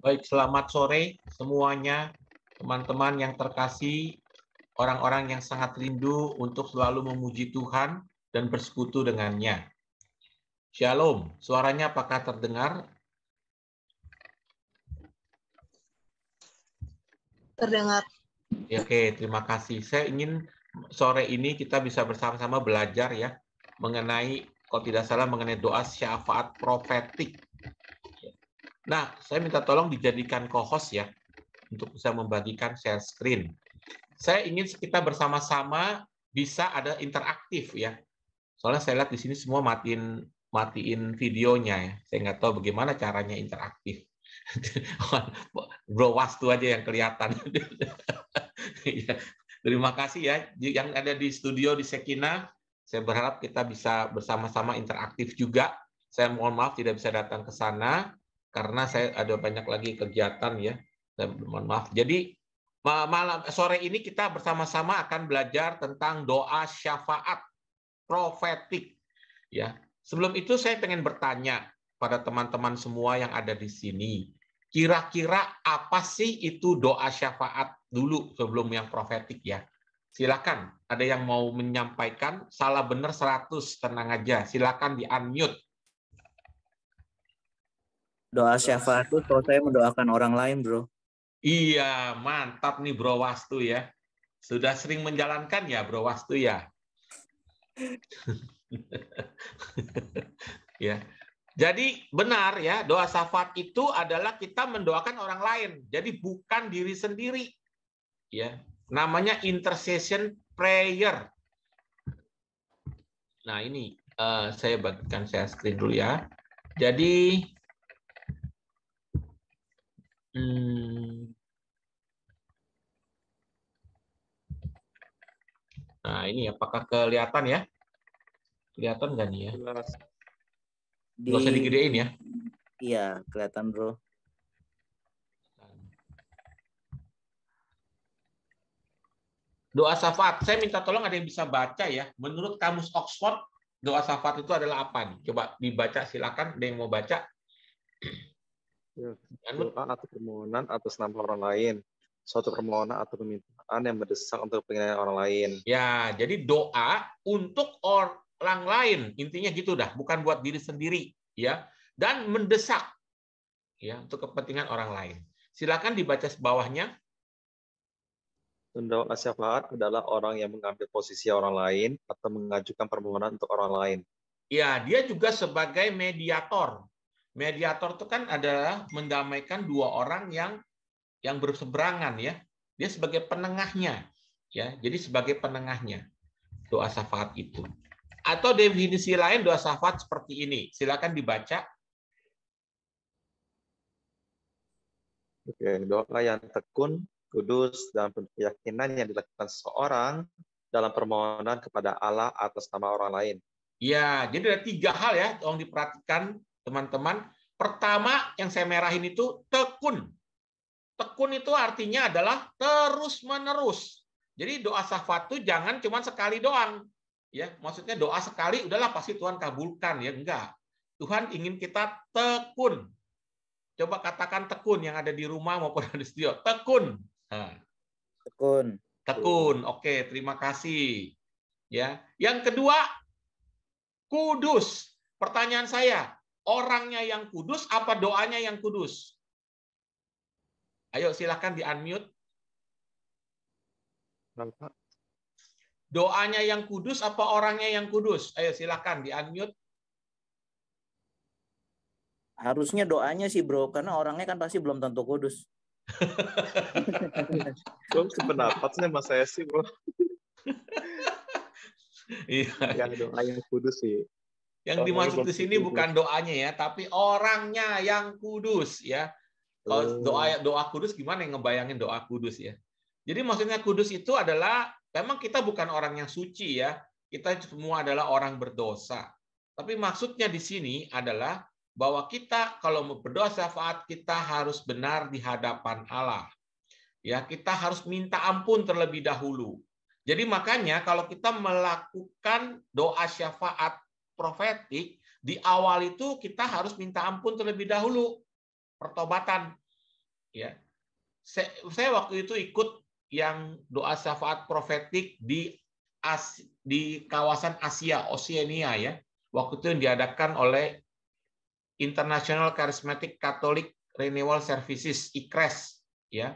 Baik, selamat sore semuanya, teman-teman yang terkasih, orang-orang yang sangat rindu untuk selalu memuji Tuhan dan bersekutu dengannya. Shalom, suaranya apakah terdengar? Terdengar. Ya, oke, terima kasih. Saya ingin sore ini kita bisa bersama-sama belajar ya mengenai kalau tidak salah mengenai doa syafaat profetik Nah, saya minta tolong dijadikan co-host ya untuk bisa membagikan share screen. Saya ingin kita bersama-sama bisa ada interaktif ya. Soalnya saya lihat di sini semua matiin matiin videonya ya. Saya nggak tahu bagaimana caranya interaktif. Bro Wastu aja yang kelihatan. Ya, terima kasih ya yang ada di studio di Sekina. Saya berharap kita bisa bersama-sama interaktif juga. Saya mohon maaf tidak bisa datang ke sana karena saya ada banyak lagi kegiatan ya. Dan mohon maaf. Jadi malam sore ini kita bersama-sama akan belajar tentang doa syafaat profetik ya. Sebelum itu saya pengen bertanya pada teman-teman semua yang ada di sini. Kira-kira apa sih itu doa syafaat dulu sebelum yang profetik ya? Silakan, ada yang mau menyampaikan, salah benar 100, tenang aja. Silakan di-unmute. Doa syafaat itu kalau saya mendoakan orang lain, bro. Iya, mantap nih bro Wastu ya. Sudah sering menjalankan ya bro Wastu ya. ya. Jadi benar ya, doa syafaat itu adalah kita mendoakan orang lain. Jadi bukan diri sendiri. Ya. Namanya intercession prayer. Nah, ini uh, saya bagikan saya screen dulu ya. Jadi Hmm. Nah, ini apakah kelihatan ya? Kelihatan nggak nih ya? Di... Gak usah digedein ya? Iya, kelihatan bro. Doa syafaat. Saya minta tolong ada yang bisa baca ya. Menurut kamus Oxford, doa syafaat itu adalah apa? Nih? Coba dibaca silakan. Ada yang mau baca? doa kan? iya, atau permohonan atas nama orang lain suatu permohonan atau permintaan yang mendesak untuk penginginan orang lain. Ya, jadi doa untuk orang lain, intinya gitu dah, bukan buat diri sendiri, ya. Dan mendesak ya untuk kepentingan orang lain. Silakan dibaca bawahnya. Mendoa syafaat adalah orang yang mengambil posisi orang lain atau mengajukan permohonan untuk orang lain. Ya, dia juga sebagai mediator mediator itu kan adalah mendamaikan dua orang yang yang berseberangan ya. Dia sebagai penengahnya ya. Jadi sebagai penengahnya doa syafaat itu. Atau definisi lain doa syafaat seperti ini. Silakan dibaca. Oke, doa yang tekun, kudus, dan penuh keyakinan yang dilakukan seseorang dalam permohonan kepada Allah atas nama orang lain. Ya, jadi ada tiga hal ya tolong diperhatikan teman-teman. Pertama yang saya merahin itu tekun. Tekun itu artinya adalah terus-menerus. Jadi doa syafaat itu jangan cuma sekali doang. Ya, maksudnya doa sekali udahlah pasti Tuhan kabulkan ya, enggak. Tuhan ingin kita tekun. Coba katakan tekun yang ada di rumah maupun di studio. Tekun. Tekun. Tekun. Oke, terima kasih. Ya. Yang kedua, kudus. Pertanyaan saya, orangnya yang kudus apa doanya yang kudus? Ayo silahkan di unmute. Doanya yang kudus apa orangnya yang kudus? Ayo silahkan di unmute. Harusnya doanya sih bro, karena orangnya kan pasti belum tentu kudus. bro, sependapatnya mas saya sih bro. Iya. Yang doa yang kudus sih. Yang dimaksud di sini bukan doanya ya, tapi orangnya yang kudus ya. Kalau oh. doa doa kudus gimana yang ngebayangin doa kudus ya? Jadi maksudnya kudus itu adalah memang kita bukan orang yang suci ya. Kita semua adalah orang berdosa. Tapi maksudnya di sini adalah bahwa kita kalau mau berdoa syafaat kita harus benar di hadapan Allah. Ya, kita harus minta ampun terlebih dahulu. Jadi makanya kalau kita melakukan doa syafaat profetik, di awal itu kita harus minta ampun terlebih dahulu. Pertobatan. Ya. Saya, waktu itu ikut yang doa syafaat profetik di As, di kawasan Asia Oceania ya. Waktu itu yang diadakan oleh International Charismatic Catholic Renewal Services ICRES ya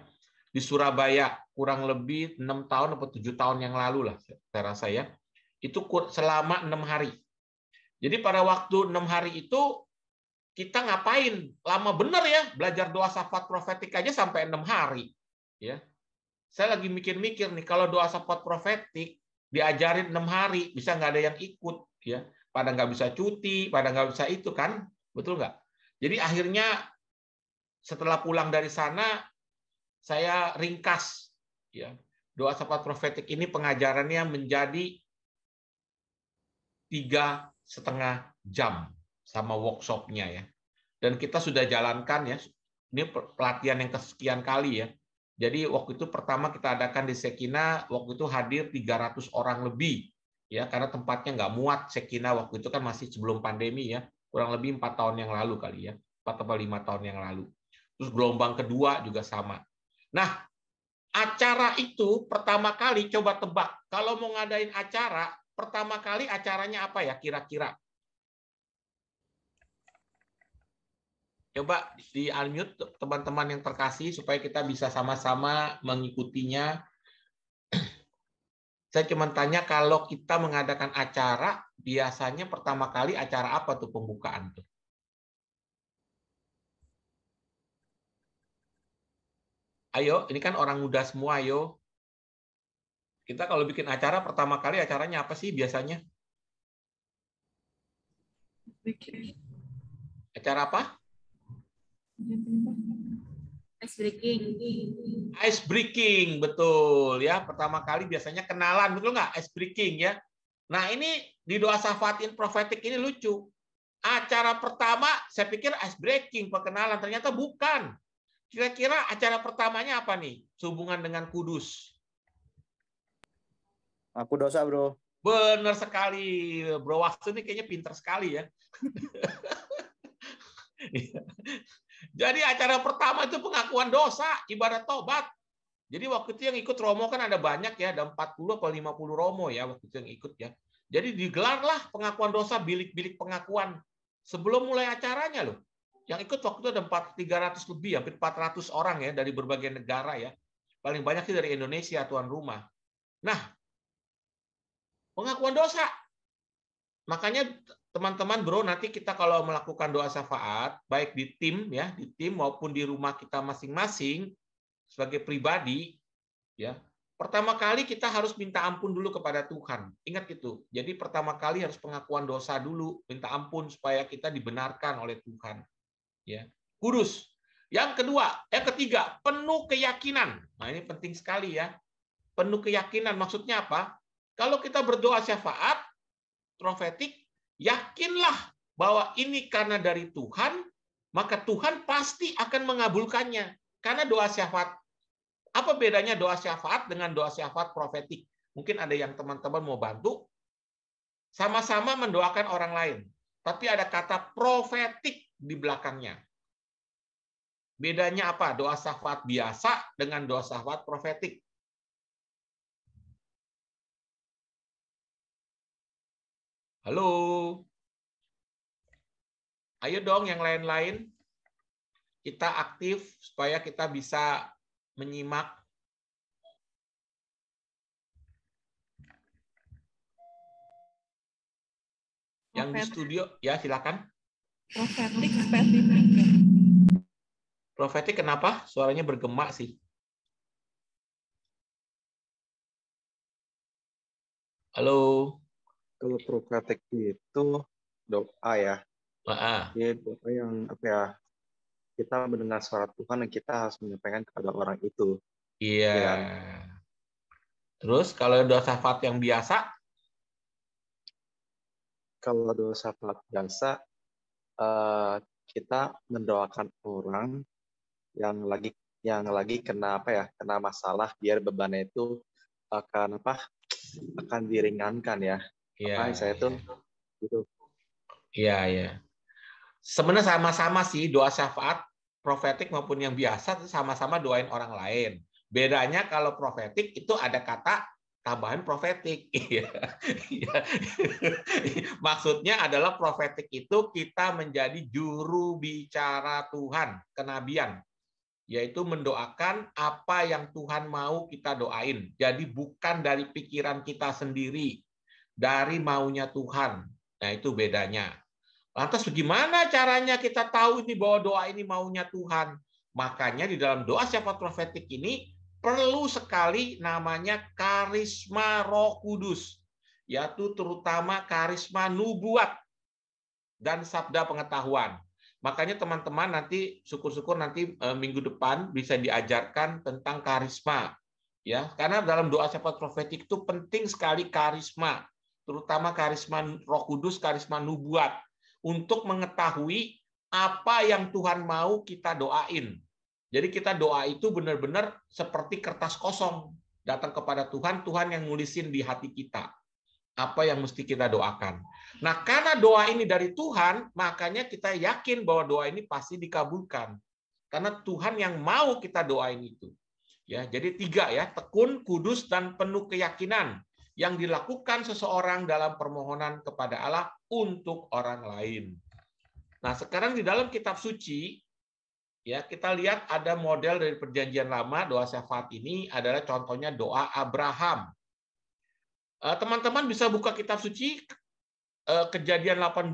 di Surabaya kurang lebih enam tahun atau tujuh tahun yang lalu lah saya rasa ya itu selama enam hari jadi pada waktu enam hari itu kita ngapain? Lama bener ya belajar doa sapat profetik aja sampai enam hari. Ya, saya lagi mikir-mikir nih kalau doa sapat profetik diajarin enam hari bisa nggak ada yang ikut ya pada nggak bisa cuti pada nggak bisa itu kan betul nggak jadi akhirnya setelah pulang dari sana saya ringkas ya doa sapat profetik ini pengajarannya menjadi tiga setengah jam sama workshopnya ya. Dan kita sudah jalankan ya, ini pelatihan yang kesekian kali ya. Jadi waktu itu pertama kita adakan di Sekina, waktu itu hadir 300 orang lebih ya karena tempatnya nggak muat Sekina waktu itu kan masih sebelum pandemi ya, kurang lebih empat tahun yang lalu kali ya, empat atau lima tahun yang lalu. Terus gelombang kedua juga sama. Nah, acara itu pertama kali coba tebak kalau mau ngadain acara pertama kali acaranya apa ya kira-kira? Coba di unmute teman-teman yang terkasih supaya kita bisa sama-sama mengikutinya. Saya cuma tanya kalau kita mengadakan acara, biasanya pertama kali acara apa tuh pembukaan tuh? Ayo, ini kan orang muda semua, ayo kita kalau bikin acara pertama kali acaranya apa sih biasanya? Acara apa? Ice breaking. Ice breaking, betul ya. Pertama kali biasanya kenalan, betul nggak? Ice breaking ya. Nah ini di doa safatin profetik ini lucu. Acara pertama saya pikir ice breaking, perkenalan. Ternyata bukan. Kira-kira acara pertamanya apa nih? Sehubungan dengan kudus. Aku dosa, Bro. Bener sekali. Bro Waktu ini kayaknya pinter sekali ya. Iya. Jadi acara pertama itu pengakuan dosa, ibarat tobat. Jadi waktu itu yang ikut Romo kan ada banyak ya, ada 40 atau 50 Romo ya waktu itu yang ikut ya. Jadi digelarlah pengakuan dosa, bilik-bilik pengakuan. Sebelum mulai acaranya loh. Yang ikut waktu itu ada 300 lebih, hampir 400 orang ya dari berbagai negara ya. Paling banyak sih dari Indonesia, tuan rumah. Nah, pengakuan dosa. Makanya teman-teman bro nanti kita kalau melakukan doa syafaat baik di tim ya di tim maupun di rumah kita masing-masing sebagai pribadi ya pertama kali kita harus minta ampun dulu kepada Tuhan ingat itu jadi pertama kali harus pengakuan dosa dulu minta ampun supaya kita dibenarkan oleh Tuhan ya kudus yang kedua yang ketiga penuh keyakinan nah ini penting sekali ya penuh keyakinan maksudnya apa kalau kita berdoa syafaat, profetik, yakinlah bahwa ini karena dari Tuhan, maka Tuhan pasti akan mengabulkannya. Karena doa syafaat. Apa bedanya doa syafaat dengan doa syafaat profetik? Mungkin ada yang teman-teman mau bantu. Sama-sama mendoakan orang lain. Tapi ada kata profetik di belakangnya. Bedanya apa? Doa syafaat biasa dengan doa syafaat profetik. Halo. Ayo dong yang lain-lain kita aktif supaya kita bisa menyimak yang di studio ya silakan profetik profetik kenapa suaranya bergema sih halo kalau propratek itu doa ya. Doa. ya doa yang apa ya? Kita mendengar suara Tuhan dan kita harus menyampaikan kepada orang itu. Iya. Ya. Terus kalau doa syafaat yang biasa? Kalau doa syafaat biasa, eh, kita mendoakan orang yang lagi yang lagi kena apa ya kena masalah biar bebannya itu akan apa akan diringankan ya Iya. saya iya. itu. Iya, iya. Sebenarnya sama-sama sih doa syafaat profetik maupun yang biasa sama-sama doain orang lain. Bedanya kalau profetik itu ada kata tambahan profetik. Iya. Iya. Maksudnya adalah profetik itu kita menjadi juru bicara Tuhan, kenabian, yaitu mendoakan apa yang Tuhan mau kita doain. Jadi bukan dari pikiran kita sendiri, dari maunya Tuhan. Nah, itu bedanya. Lantas bagaimana caranya kita tahu ini bahwa doa ini maunya Tuhan? Makanya di dalam doa siapa profetik ini perlu sekali namanya karisma Roh Kudus, yaitu terutama karisma nubuat dan sabda pengetahuan. Makanya teman-teman nanti syukur-syukur nanti e, minggu depan bisa diajarkan tentang karisma ya. Karena dalam doa siapa profetik itu penting sekali karisma terutama karisma Roh Kudus, karisma nubuat untuk mengetahui apa yang Tuhan mau kita doain. Jadi kita doa itu benar-benar seperti kertas kosong datang kepada Tuhan, Tuhan yang ngulisin di hati kita apa yang mesti kita doakan. Nah, karena doa ini dari Tuhan, makanya kita yakin bahwa doa ini pasti dikabulkan. Karena Tuhan yang mau kita doain itu. Ya, jadi tiga ya, tekun, kudus, dan penuh keyakinan yang dilakukan seseorang dalam permohonan kepada Allah untuk orang lain. Nah, sekarang di dalam kitab suci ya kita lihat ada model dari perjanjian lama doa syafaat ini adalah contohnya doa Abraham. Eh, teman-teman bisa buka kitab suci eh, Kejadian 18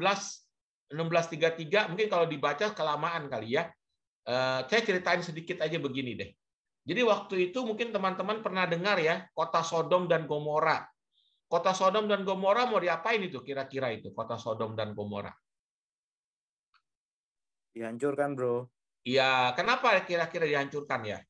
1633 mungkin kalau dibaca kelamaan kali ya. Eh, saya ceritain sedikit aja begini deh. Jadi waktu itu mungkin teman-teman pernah dengar ya, kota Sodom dan Gomora. Kota Sodom dan Gomora mau diapain itu kira-kira itu, kota Sodom dan Gomora? Dihancurkan, Bro. Iya, kenapa kira-kira dihancurkan ya?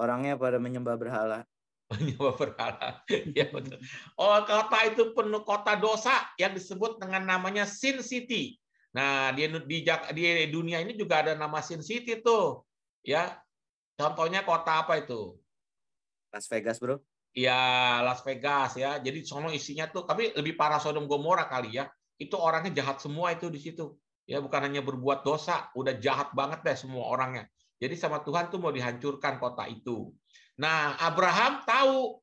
Orangnya pada menyembah berhala. Menyembah berhala. Ya betul. Oh, kota itu penuh kota dosa yang disebut dengan namanya Sin City. Nah, di di, di dunia ini juga ada nama Sin City tuh. Ya, Contohnya kota apa itu? Las Vegas, Bro. Iya, Las Vegas ya. Jadi sono isinya tuh kami lebih parah Sodom Gomora kali ya. Itu orangnya jahat semua itu di situ. Ya, bukan hanya berbuat dosa, udah jahat banget deh semua orangnya. Jadi sama Tuhan tuh mau dihancurkan kota itu. Nah, Abraham tahu.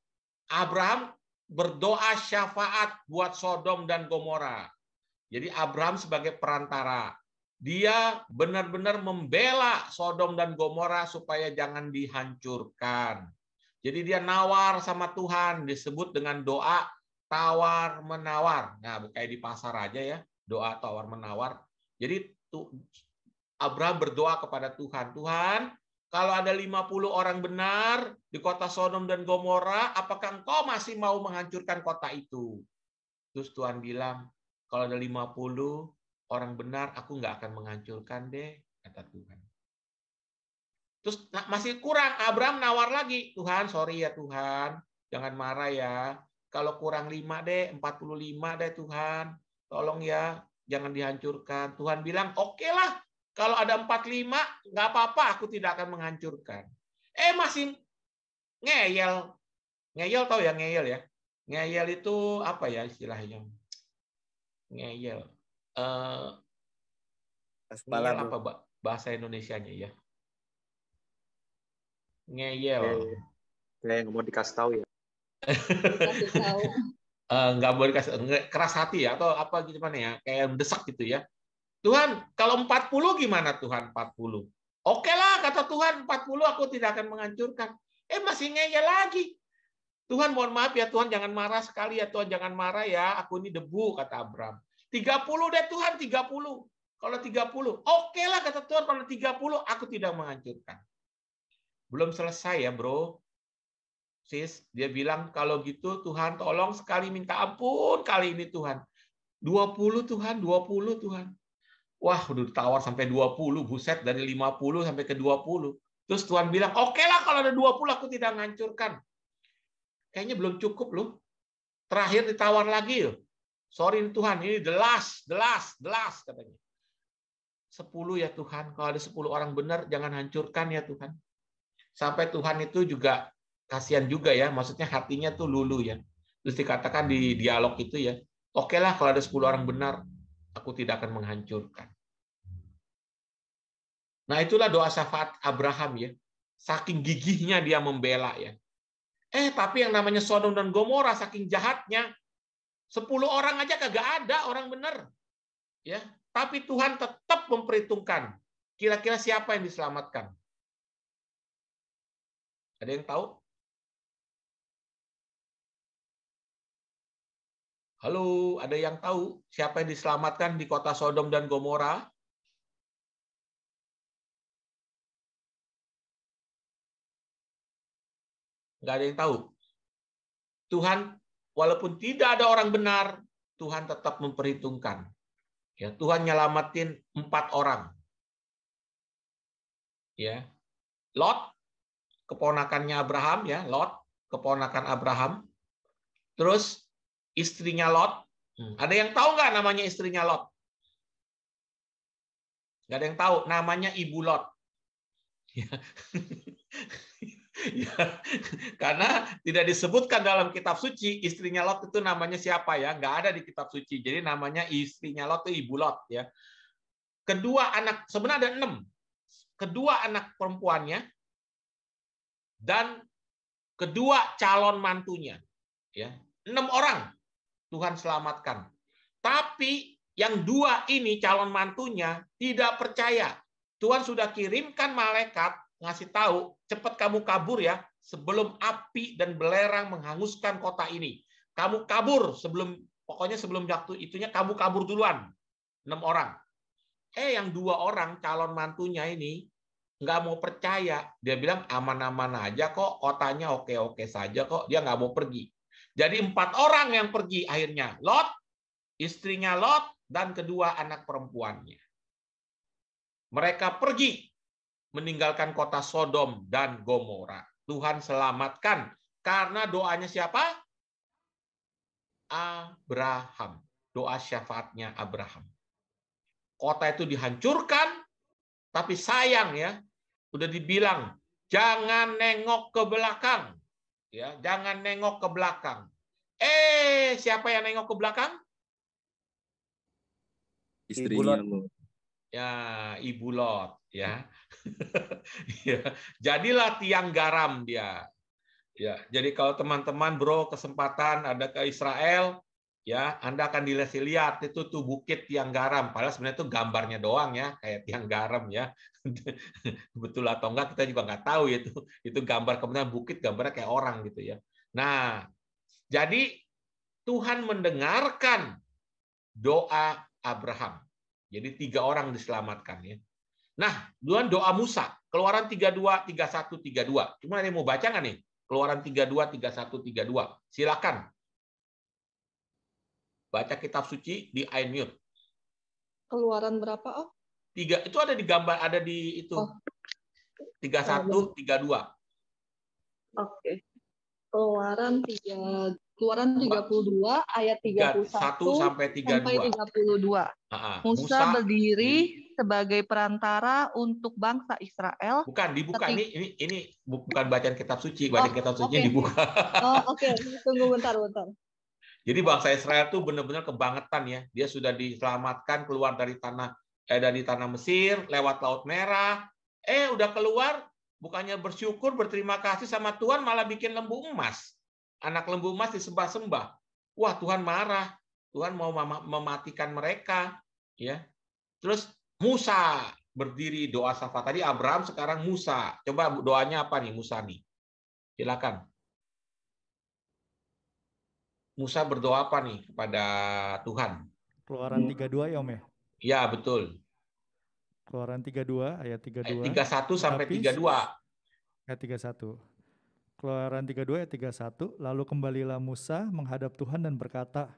Abraham berdoa syafaat buat Sodom dan Gomora. Jadi Abraham sebagai perantara dia benar-benar membela Sodom dan Gomora supaya jangan dihancurkan. Jadi dia nawar sama Tuhan, disebut dengan doa tawar menawar. Nah, kayak di pasar aja ya, doa tawar menawar. Jadi Abraham berdoa kepada Tuhan, Tuhan, kalau ada 50 orang benar di kota Sodom dan Gomora, apakah engkau masih mau menghancurkan kota itu? Terus Tuhan bilang, kalau ada 50, orang benar, aku nggak akan menghancurkan deh, kata Tuhan. Terus masih kurang, Abraham nawar lagi. Tuhan, sorry ya Tuhan, jangan marah ya. Kalau kurang lima deh, 45 deh Tuhan. Tolong ya, jangan dihancurkan. Tuhan bilang, oke okay lah. Kalau ada 45, nggak apa-apa, aku tidak akan menghancurkan. Eh, masih ngeyel. Ngeyel tau ya, ngeyel ya. Ngeyel itu apa ya istilahnya? Ngeyel uh, apa ba bahasa nya ya? Ngeyel. Kayak yang mau dikasih tahu ya. Eh, nggak boleh kasih keras hati ya atau apa gitu mana ya kayak mendesak gitu ya Tuhan kalau 40 gimana Tuhan 40 oke lah kata Tuhan 40 aku tidak akan menghancurkan eh masih ngeyel lagi Tuhan mohon maaf ya Tuhan jangan marah sekali ya Tuhan jangan marah ya aku ini debu kata Abram 30 deh Tuhan, 30. Kalau 30, oke okay lah kata Tuhan kalau 30 aku tidak menghancurkan. Belum selesai ya bro. Sis, dia bilang kalau gitu Tuhan tolong sekali minta ampun kali ini Tuhan. 20 Tuhan, 20 Tuhan. Wah, udah ditawar sampai 20, buset dari 50 sampai ke 20. Terus Tuhan bilang, oke okay lah kalau ada 20 aku tidak menghancurkan. Kayaknya belum cukup loh. Terakhir ditawar lagi loh. Sorry Tuhan, ini the last, the katanya. Sepuluh ya Tuhan, kalau ada sepuluh orang benar, jangan hancurkan ya Tuhan. Sampai Tuhan itu juga kasihan juga ya, maksudnya hatinya tuh lulu ya. Terus dikatakan di dialog itu ya, oke okay lah kalau ada sepuluh orang benar, aku tidak akan menghancurkan. Nah itulah doa syafaat Abraham ya. Saking gigihnya dia membela ya. Eh tapi yang namanya Sodom dan Gomora saking jahatnya Sepuluh orang aja kagak ada orang benar. Ya, tapi Tuhan tetap memperhitungkan kira-kira siapa yang diselamatkan. Ada yang tahu? Halo, ada yang tahu siapa yang diselamatkan di kota Sodom dan Gomora? Gak ada yang tahu. Tuhan walaupun tidak ada orang benar, Tuhan tetap memperhitungkan. Ya, Tuhan nyelamatin empat orang. Ya. Lot, keponakannya Abraham ya, Lot, keponakan Abraham. Terus istrinya Lot. Hmm. Ada yang tahu nggak namanya istrinya Lot? Nggak ada yang tahu. Namanya Ibu Lot. Ya. ya, karena tidak disebutkan dalam kitab suci istrinya Lot itu namanya siapa ya nggak ada di kitab suci jadi namanya istrinya Lot itu ibu Lot ya kedua anak sebenarnya ada enam kedua anak perempuannya dan kedua calon mantunya ya enam orang Tuhan selamatkan tapi yang dua ini calon mantunya tidak percaya Tuhan sudah kirimkan malaikat ngasih tahu, cepat kamu kabur ya sebelum api dan belerang menghanguskan kota ini. Kamu kabur sebelum pokoknya sebelum waktu itunya kamu kabur duluan. enam orang. Eh yang dua orang calon mantunya ini nggak mau percaya. Dia bilang aman-aman aja kok, kotanya oke-oke saja kok, dia nggak mau pergi. Jadi empat orang yang pergi akhirnya. Lot, istrinya Lot, dan kedua anak perempuannya. Mereka pergi meninggalkan kota Sodom dan Gomora. Tuhan selamatkan karena doanya siapa? Abraham. Doa syafaatnya Abraham. Kota itu dihancurkan, tapi sayang ya, udah dibilang jangan nengok ke belakang. Ya, jangan nengok ke belakang. Eh, siapa yang nengok ke belakang? Istrinya Lot ya ibu Lot ya. ya. jadilah tiang garam dia ya jadi kalau teman-teman bro kesempatan ada ke Israel ya Anda akan dilihat lihat itu tuh bukit tiang garam padahal sebenarnya itu gambarnya doang ya kayak tiang garam ya betul atau enggak kita juga nggak tahu itu itu gambar kemudian bukit gambarnya kayak orang gitu ya nah jadi Tuhan mendengarkan doa Abraham jadi tiga orang diselamatkan ya. Nah, duluan doa Musa, Keluaran 32, 31, 32. Cuma ada yang mau baca nggak nih? Keluaran 32, 31, 32. Silakan. Baca kitab suci di iMute. Keluaran berapa, Oh? Tiga, itu ada di gambar, ada di itu. Oh. 31, 32. Oke. Okay. Keluaran 3, Keluaran 32 ayat 31 sampai 32. Sampai 32. -ha. Musa, Musa berdiri sebagai perantara untuk bangsa Israel. Bukan dibuka ini ini ini bukan bacaan kitab suci, bacaan oh, kitab suci okay. dibuka. Oh, oke, okay. tunggu bentar bentar. Jadi bangsa Israel tuh benar-benar kebangetan ya. Dia sudah diselamatkan keluar dari tanah eh dari tanah Mesir, lewat Laut Merah. Eh udah keluar bukannya bersyukur, berterima kasih sama Tuhan malah bikin lembu emas anak lembu emas disembah-sembah. Wah, Tuhan marah. Tuhan mau mematikan mereka, ya. Terus Musa berdiri doa syafaat tadi Abraham sekarang Musa. Coba doanya apa nih Musa nih? Silakan. Musa berdoa apa nih kepada Tuhan? Keluaran 32 ya Om ya? Ya, betul. Keluaran 32 ayat 32. Eh, ayat 31 sampai 32. Ayat 31. Keluaran 32 ayat 31, lalu kembalilah Musa menghadap Tuhan dan berkata,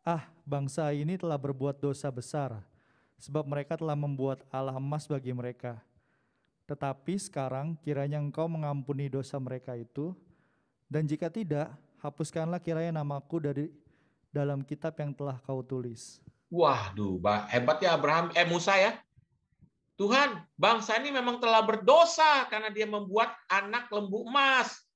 "Ah, bangsa ini telah berbuat dosa besar, sebab mereka telah membuat allah emas bagi mereka. Tetapi sekarang kiranya engkau mengampuni dosa mereka itu, dan jika tidak, hapuskanlah kiranya namaku dari dalam kitab yang telah kau tulis." Wah, duh, hebat ya Abraham eh Musa ya. Tuhan, bangsa ini memang telah berdosa karena dia membuat anak lembu emas.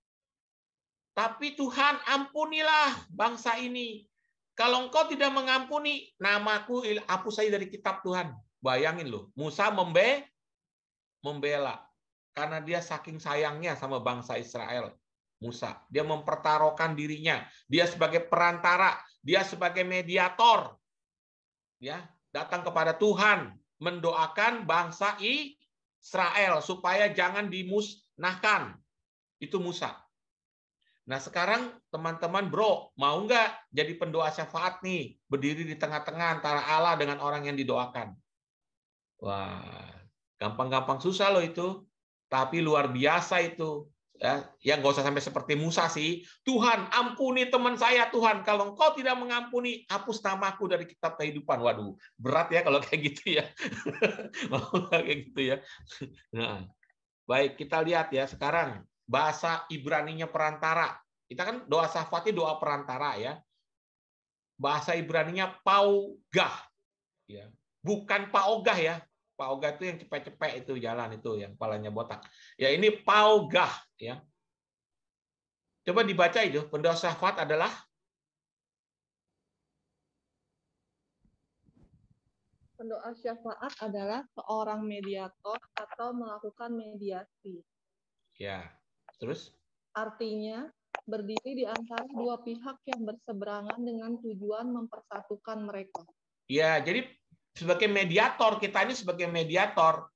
Tapi Tuhan ampunilah bangsa ini. Kalau engkau tidak mengampuni, namaku hapus saya dari kitab Tuhan. Bayangin loh, Musa membe membela karena dia saking sayangnya sama bangsa Israel. Musa, dia mempertaruhkan dirinya, dia sebagai perantara, dia sebagai mediator. Ya, datang kepada Tuhan mendoakan bangsa Israel supaya jangan dimusnahkan. Itu Musa. Nah sekarang teman-teman bro, mau nggak jadi pendoa syafaat nih? Berdiri di tengah-tengah antara Allah dengan orang yang didoakan. Wah, gampang-gampang susah loh itu. Tapi luar biasa itu. Ya, yang nggak usah sampai seperti Musa sih. Tuhan, ampuni teman saya Tuhan. Kalau engkau tidak mengampuni, hapus namaku dari kitab kehidupan. Waduh, berat ya kalau kayak gitu ya. mau kayak gitu ya. Nah, baik, kita lihat ya sekarang bahasa Ibrani-nya perantara. Kita kan doa syafaatnya doa perantara ya. Bahasa Ibrani-nya paugah. Ya. Bukan paogah ya. Paogah itu yang cepet-cepet itu jalan itu yang palanya botak. Ya ini paugah ya. Coba dibaca itu pendoa syafaat adalah Pendoa syafaat adalah seorang mediator atau melakukan mediasi. Ya. Terus? Artinya, berdiri di antara dua pihak yang berseberangan dengan tujuan mempersatukan mereka. Ya, jadi sebagai mediator, kita ini sebagai mediator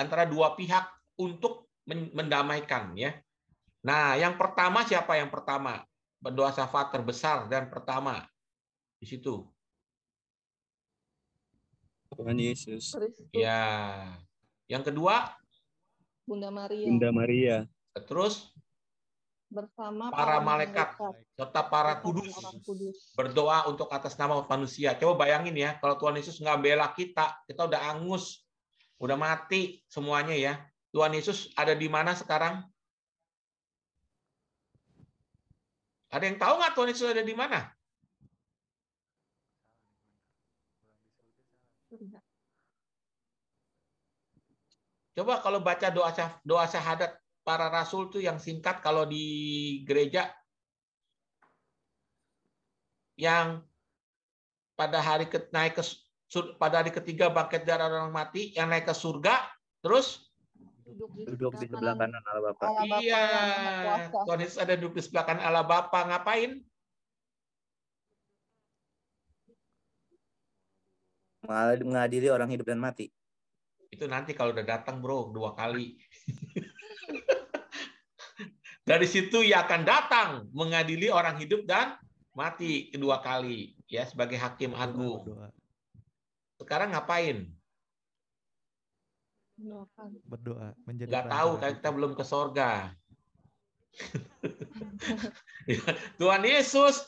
antara dua pihak untuk mendamaikan ya. Nah, yang pertama siapa yang pertama? Berdoa syafaat terbesar dan pertama di situ. Tuhan Yesus. Ya. Yang kedua? Bunda Maria. Bunda Maria. Terus bersama para, malaikat, malaikat serta para kudus, kudus berdoa untuk atas nama manusia. Coba bayangin ya, kalau Tuhan Yesus nggak bela kita, kita udah angus, udah mati semuanya ya. Tuhan Yesus ada di mana sekarang? Ada yang tahu nggak Tuhan Yesus ada di mana? Coba kalau baca doa doa syahadat para rasul tuh yang singkat kalau di gereja yang pada hari ke, naik ke pada hari ketiga bangkit dari orang mati yang naik ke surga terus duduk di sebelah kanan Allah Bapa. Iya, Tuhan Yesus ada duduk di sebelah kanan Allah Bapa. Ngapain? Mengadili orang hidup dan mati. Itu nanti kalau udah datang, Bro, dua kali. Dari situ ia akan datang mengadili orang hidup dan mati kedua kali ya sebagai hakim agung. Sekarang ngapain? Berdoa. Menjadi Gak tahu kan kita belum ke sorga. Ya, Tuhan Yesus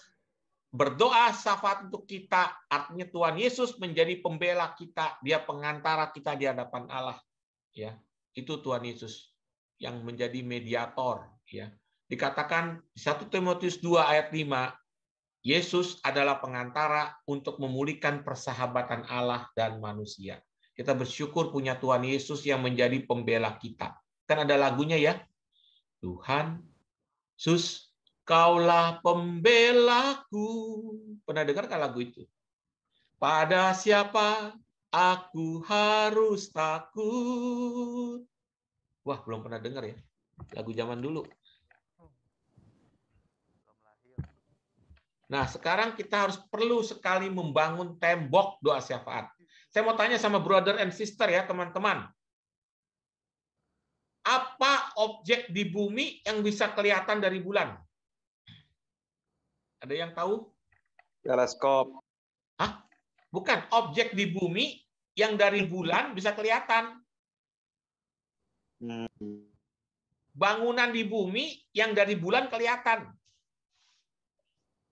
berdoa syafaat untuk kita. Artinya Tuhan Yesus menjadi pembela kita. Dia pengantara kita di hadapan Allah. Ya, Itu Tuhan Yesus yang menjadi mediator ya. Dikatakan di 1 Timotius 2 ayat 5, Yesus adalah pengantara untuk memulihkan persahabatan Allah dan manusia. Kita bersyukur punya Tuhan Yesus yang menjadi pembela kita. Kan ada lagunya ya. Tuhan, Yesus kaulah pembelaku. Pernah dengar kan lagu itu? Pada siapa aku harus takut? Wah, belum pernah dengar ya. Lagu zaman dulu. Nah, sekarang kita harus perlu sekali membangun tembok doa syafaat. Saya mau tanya sama brother and sister ya, teman-teman. Apa objek di bumi yang bisa kelihatan dari bulan? Ada yang tahu? Teleskop. Hah? Bukan, objek di bumi yang dari bulan bisa kelihatan. Hmm. Bangunan di bumi yang dari bulan kelihatan.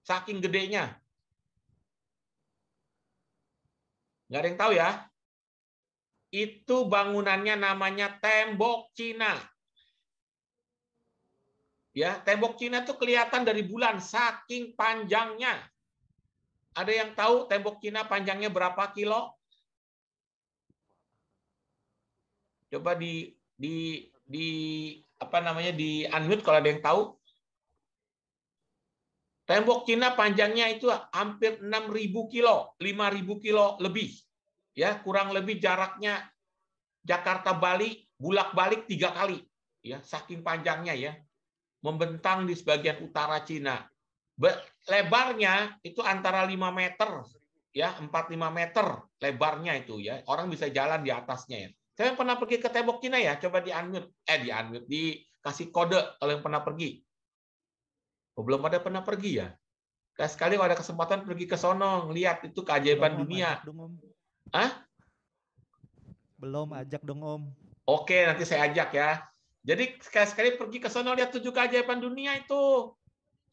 Saking gedenya. Nggak ada yang tahu ya. Itu bangunannya namanya tembok Cina. Ya, tembok Cina itu kelihatan dari bulan saking panjangnya. Ada yang tahu tembok Cina panjangnya berapa kilo? Coba di di di apa namanya di unmute kalau ada yang tahu. Tembok Cina panjangnya itu hampir 6.000 kilo, 5.000 kilo lebih. Ya, kurang lebih jaraknya Jakarta Bali bulak-balik tiga kali. Ya, saking panjangnya ya. Membentang di sebagian utara Cina. Lebarnya itu antara 5 meter ya 4-5 meter lebarnya itu ya orang bisa jalan di atasnya ya saya pernah pergi ke tembok Cina ya coba di unmute eh di unmute dikasih kode kalau yang pernah pergi Oh, belum ada pernah pergi ya? Nah, sekali ada kesempatan pergi ke sono, lihat itu keajaiban belum dunia. Dong, om. Hah? Belum ajak dong Om. Oke, nanti saya ajak ya. Jadi sekali-sekali pergi ke sono lihat tujuh keajaiban dunia itu.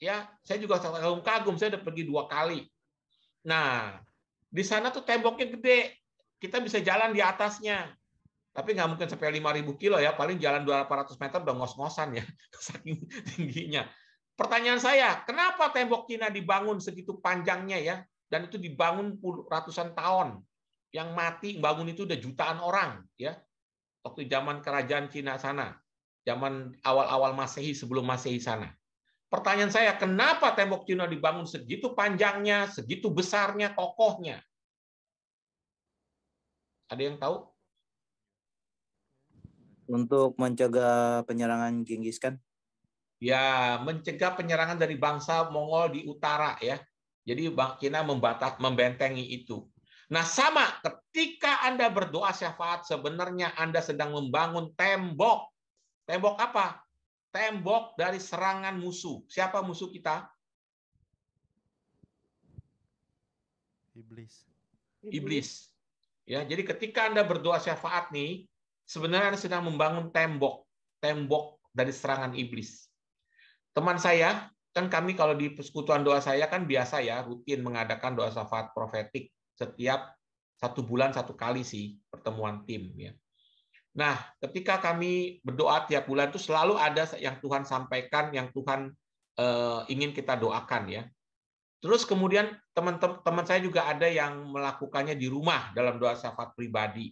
Ya, saya juga kagum-kagum, saya udah pergi dua kali. Nah, di sana tuh temboknya gede. Kita bisa jalan di atasnya. Tapi nggak mungkin sampai 5.000 kilo ya, paling jalan 200 meter udah ngos-ngosan ya, saking tingginya. Pertanyaan saya, kenapa tembok Cina dibangun segitu panjangnya ya? Dan itu dibangun ratusan tahun. Yang mati bangun itu udah jutaan orang ya. Waktu zaman kerajaan Cina sana, zaman awal-awal Masehi sebelum Masehi sana. Pertanyaan saya, kenapa tembok Cina dibangun segitu panjangnya, segitu besarnya, kokohnya? Ada yang tahu? Untuk mencegah penyerangan Genghis Khan? ya mencegah penyerangan dari bangsa Mongol di utara ya. Jadi China membatas membentengi itu. Nah, sama ketika Anda berdoa syafaat sebenarnya Anda sedang membangun tembok. Tembok apa? Tembok dari serangan musuh. Siapa musuh kita? Iblis. Iblis. Ya, jadi ketika Anda berdoa syafaat nih, sebenarnya Anda sedang membangun tembok, tembok dari serangan iblis. Teman saya, kan kami kalau di persekutuan doa saya kan biasa ya rutin mengadakan doa syafaat profetik setiap satu bulan satu kali sih pertemuan tim ya. Nah, ketika kami berdoa tiap bulan itu selalu ada yang Tuhan sampaikan, yang Tuhan uh, ingin kita doakan ya. Terus kemudian teman-teman saya juga ada yang melakukannya di rumah dalam doa syafaat pribadi.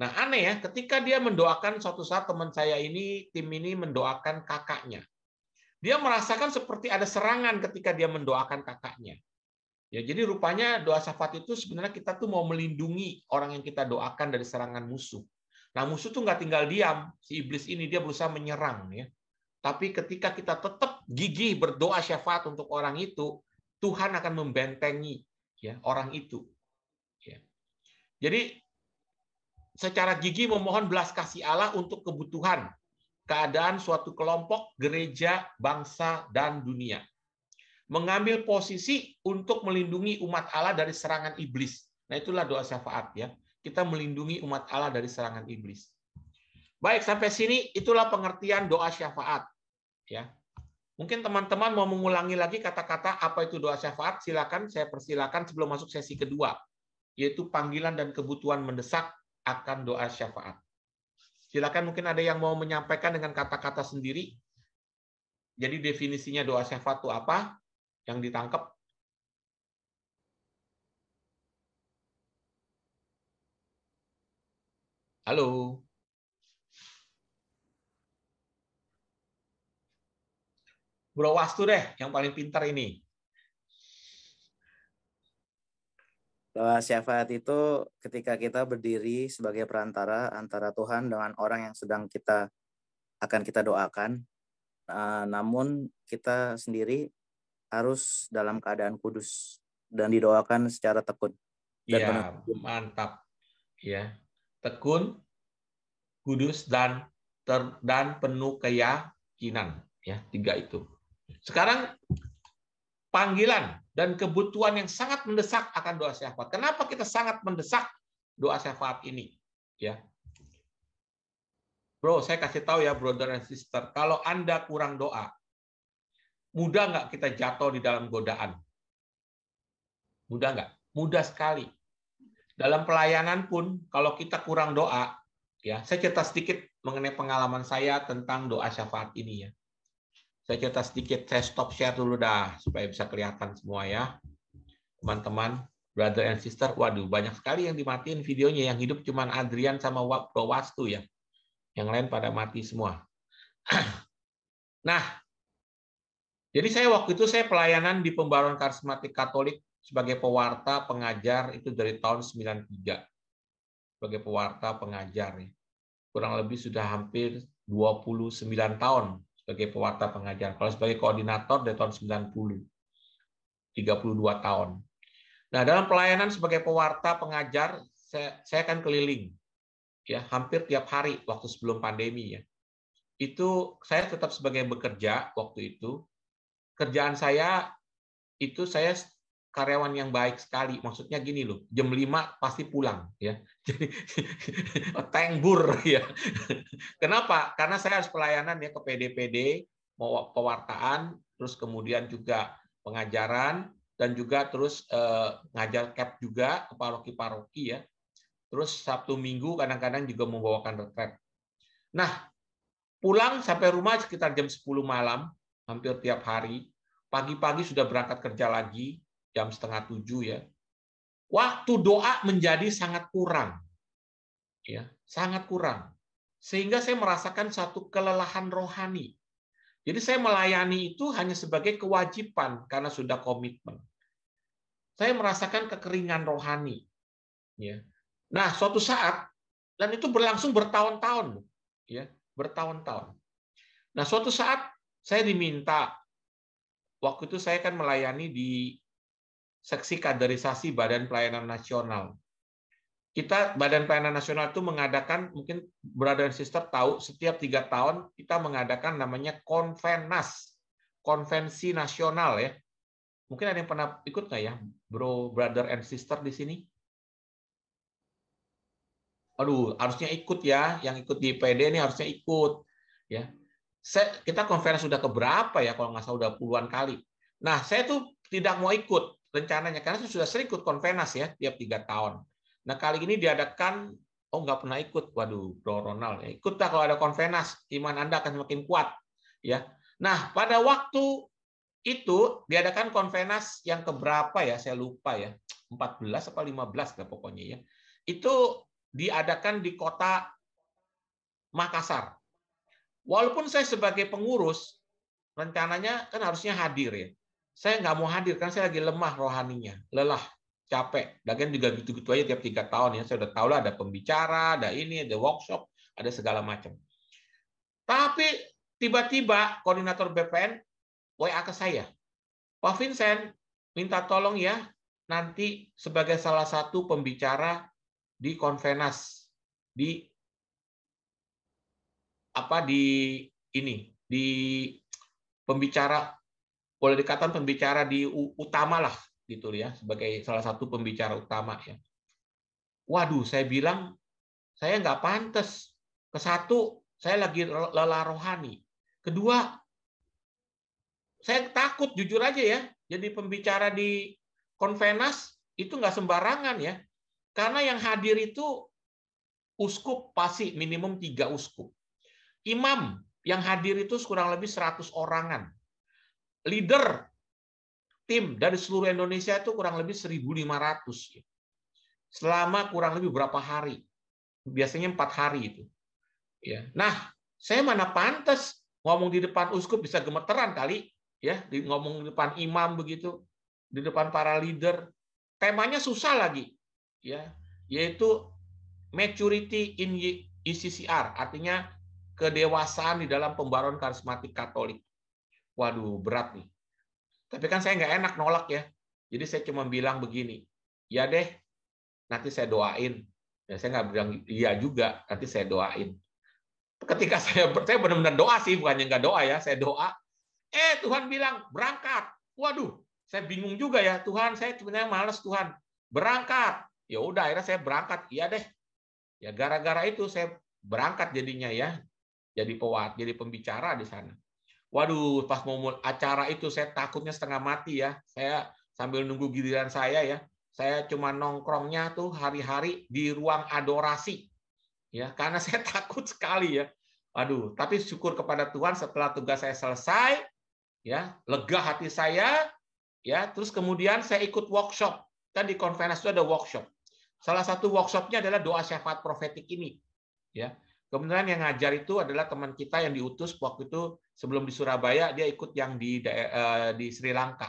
Nah, aneh ya, ketika dia mendoakan suatu saat teman saya ini, tim ini mendoakan kakaknya dia merasakan seperti ada serangan ketika dia mendoakan kakaknya. Ya, jadi rupanya doa syafaat itu sebenarnya kita tuh mau melindungi orang yang kita doakan dari serangan musuh. Nah, musuh tuh nggak tinggal diam. Si iblis ini dia berusaha menyerang ya. Tapi ketika kita tetap gigih berdoa syafaat untuk orang itu, Tuhan akan membentengi ya orang itu. Ya. Jadi secara gigi memohon belas kasih Allah untuk kebutuhan keadaan suatu kelompok, gereja, bangsa, dan dunia. Mengambil posisi untuk melindungi umat Allah dari serangan iblis. Nah, itulah doa syafaat ya. Kita melindungi umat Allah dari serangan iblis. Baik, sampai sini itulah pengertian doa syafaat. Ya. Mungkin teman-teman mau mengulangi lagi kata-kata apa itu doa syafaat, silakan saya persilakan sebelum masuk sesi kedua, yaitu panggilan dan kebutuhan mendesak akan doa syafaat. Silakan mungkin ada yang mau menyampaikan dengan kata-kata sendiri. Jadi definisinya doa syafaat itu apa yang ditangkap? Halo. Bro Wastu deh yang paling pintar ini. bahwa eh, syafaat itu ketika kita berdiri sebagai perantara antara Tuhan dengan orang yang sedang kita akan kita doakan. Eh, namun kita sendiri harus dalam keadaan kudus dan didoakan secara tekun. Iya, mantap. Ya, tekun, kudus dan ter, dan penuh keyakinan. Ya, tiga itu. Sekarang panggilan dan kebutuhan yang sangat mendesak akan doa syafaat. Kenapa kita sangat mendesak doa syafaat ini? Ya. Bro, saya kasih tahu ya brother and sister, kalau Anda kurang doa, mudah nggak kita jatuh di dalam godaan? Mudah nggak? Mudah sekali. Dalam pelayanan pun, kalau kita kurang doa, ya saya cerita sedikit mengenai pengalaman saya tentang doa syafaat ini ya. Saya cerita sedikit, saya stop share dulu dah supaya bisa kelihatan semua ya. Teman-teman, brother and sister, waduh banyak sekali yang dimatiin videonya. Yang hidup cuma Adrian sama Pro Wastu ya. Yang lain pada mati semua. nah, jadi saya waktu itu saya pelayanan di pembaruan karismatik Katolik sebagai pewarta, pengajar itu dari tahun 93. Sebagai pewarta, pengajar. Ya. Kurang lebih sudah hampir 29 tahun sebagai pewarta pengajar. Kalau sebagai koordinator dari tahun 90, 32 tahun. Nah, dalam pelayanan sebagai pewarta pengajar, saya, saya akan keliling ya hampir tiap hari waktu sebelum pandemi ya. Itu saya tetap sebagai bekerja waktu itu. Kerjaan saya itu saya karyawan yang baik sekali. Maksudnya gini loh, jam 5 pasti pulang ya. Jadi tengbur ya. Kenapa? Karena saya harus pelayanan ya ke PDPD, mau pewartaan, terus kemudian juga pengajaran dan juga terus eh, ngajar cap juga ke paroki-paroki ya. Terus Sabtu Minggu kadang-kadang juga membawakan retret. Nah, pulang sampai rumah sekitar jam 10 malam, hampir tiap hari. Pagi-pagi sudah berangkat kerja lagi, jam setengah tujuh ya. Waktu doa menjadi sangat kurang, ya sangat kurang, sehingga saya merasakan satu kelelahan rohani. Jadi saya melayani itu hanya sebagai kewajiban karena sudah komitmen. Saya merasakan kekeringan rohani, ya. Nah suatu saat dan itu berlangsung bertahun-tahun, ya bertahun-tahun. Nah suatu saat saya diminta waktu itu saya kan melayani di seksi kaderisasi Badan Pelayanan Nasional. Kita Badan Pelayanan Nasional itu mengadakan mungkin brother and sister tahu setiap tiga tahun kita mengadakan namanya konvenas konvensi nasional ya. Mungkin ada yang pernah ikut nggak ya, bro, brother and sister di sini? Aduh, harusnya ikut ya, yang ikut di PD ini harusnya ikut ya. Saya, kita konvensi sudah keberapa ya, kalau nggak salah sudah puluhan kali. Nah, saya tuh tidak mau ikut rencananya karena sudah sering ikut konvenas ya tiap tiga tahun. Nah kali ini diadakan oh nggak pernah ikut, waduh Bro Ronald ya ikutlah kalau ada konvenas iman anda akan semakin kuat ya. Nah pada waktu itu diadakan konvenas yang keberapa ya saya lupa ya 14 apa 15 lah pokoknya ya itu diadakan di kota Makassar. Walaupun saya sebagai pengurus rencananya kan harusnya hadir ya saya nggak mau hadir kan saya lagi lemah rohaninya, lelah, capek. Lagian juga gitu-gitu aja tiap tiga tahun ya. Saya udah tahu lah ada pembicara, ada ini, ada workshop, ada segala macam. Tapi tiba-tiba koordinator BPN WA ke saya. Pak Vincent, minta tolong ya nanti sebagai salah satu pembicara di konvenas di apa di ini di pembicara boleh dikatakan pembicara di utama lah gitu ya sebagai salah satu pembicara utama ya. Waduh, saya bilang saya nggak pantas. Ke satu, saya lagi lelah rohani. Kedua, saya takut jujur aja ya. Jadi pembicara di konvenas itu nggak sembarangan ya. Karena yang hadir itu uskup pasti minimum tiga uskup. Imam yang hadir itu kurang lebih 100 orangan leader tim dari seluruh Indonesia itu kurang lebih 1.500. Ya. Selama kurang lebih berapa hari? Biasanya empat hari itu. Ya. Nah, saya mana pantas ngomong di depan uskup bisa gemeteran kali, ya, di, ngomong di depan imam begitu, di depan para leader. Temanya susah lagi, ya, yaitu maturity in ICCR, artinya kedewasaan di dalam pembaruan karismatik Katolik waduh berat nih. Tapi kan saya nggak enak nolak ya. Jadi saya cuma bilang begini, ya deh, nanti saya doain. Ya, saya nggak bilang iya juga, nanti saya doain. Ketika saya, saya benar-benar doa sih, bukan yang nggak doa ya, saya doa. Eh, Tuhan bilang, berangkat. Waduh, saya bingung juga ya, Tuhan, saya sebenarnya males Tuhan. Berangkat. Ya udah, akhirnya saya berangkat. Iya deh. Ya gara-gara itu saya berangkat jadinya ya, jadi pewat, jadi pembicara di sana waduh pas mau acara itu saya takutnya setengah mati ya. Saya sambil nunggu giliran saya ya, saya cuma nongkrongnya tuh hari-hari di ruang adorasi. Ya, karena saya takut sekali ya. Waduh. tapi syukur kepada Tuhan setelah tugas saya selesai, ya, lega hati saya, ya, terus kemudian saya ikut workshop. Kan di konferensi itu ada workshop. Salah satu workshopnya adalah doa syafaat profetik ini, ya. Kemudian yang ngajar itu adalah teman kita yang diutus waktu itu sebelum di Surabaya dia ikut yang di eh, di Sri Lanka.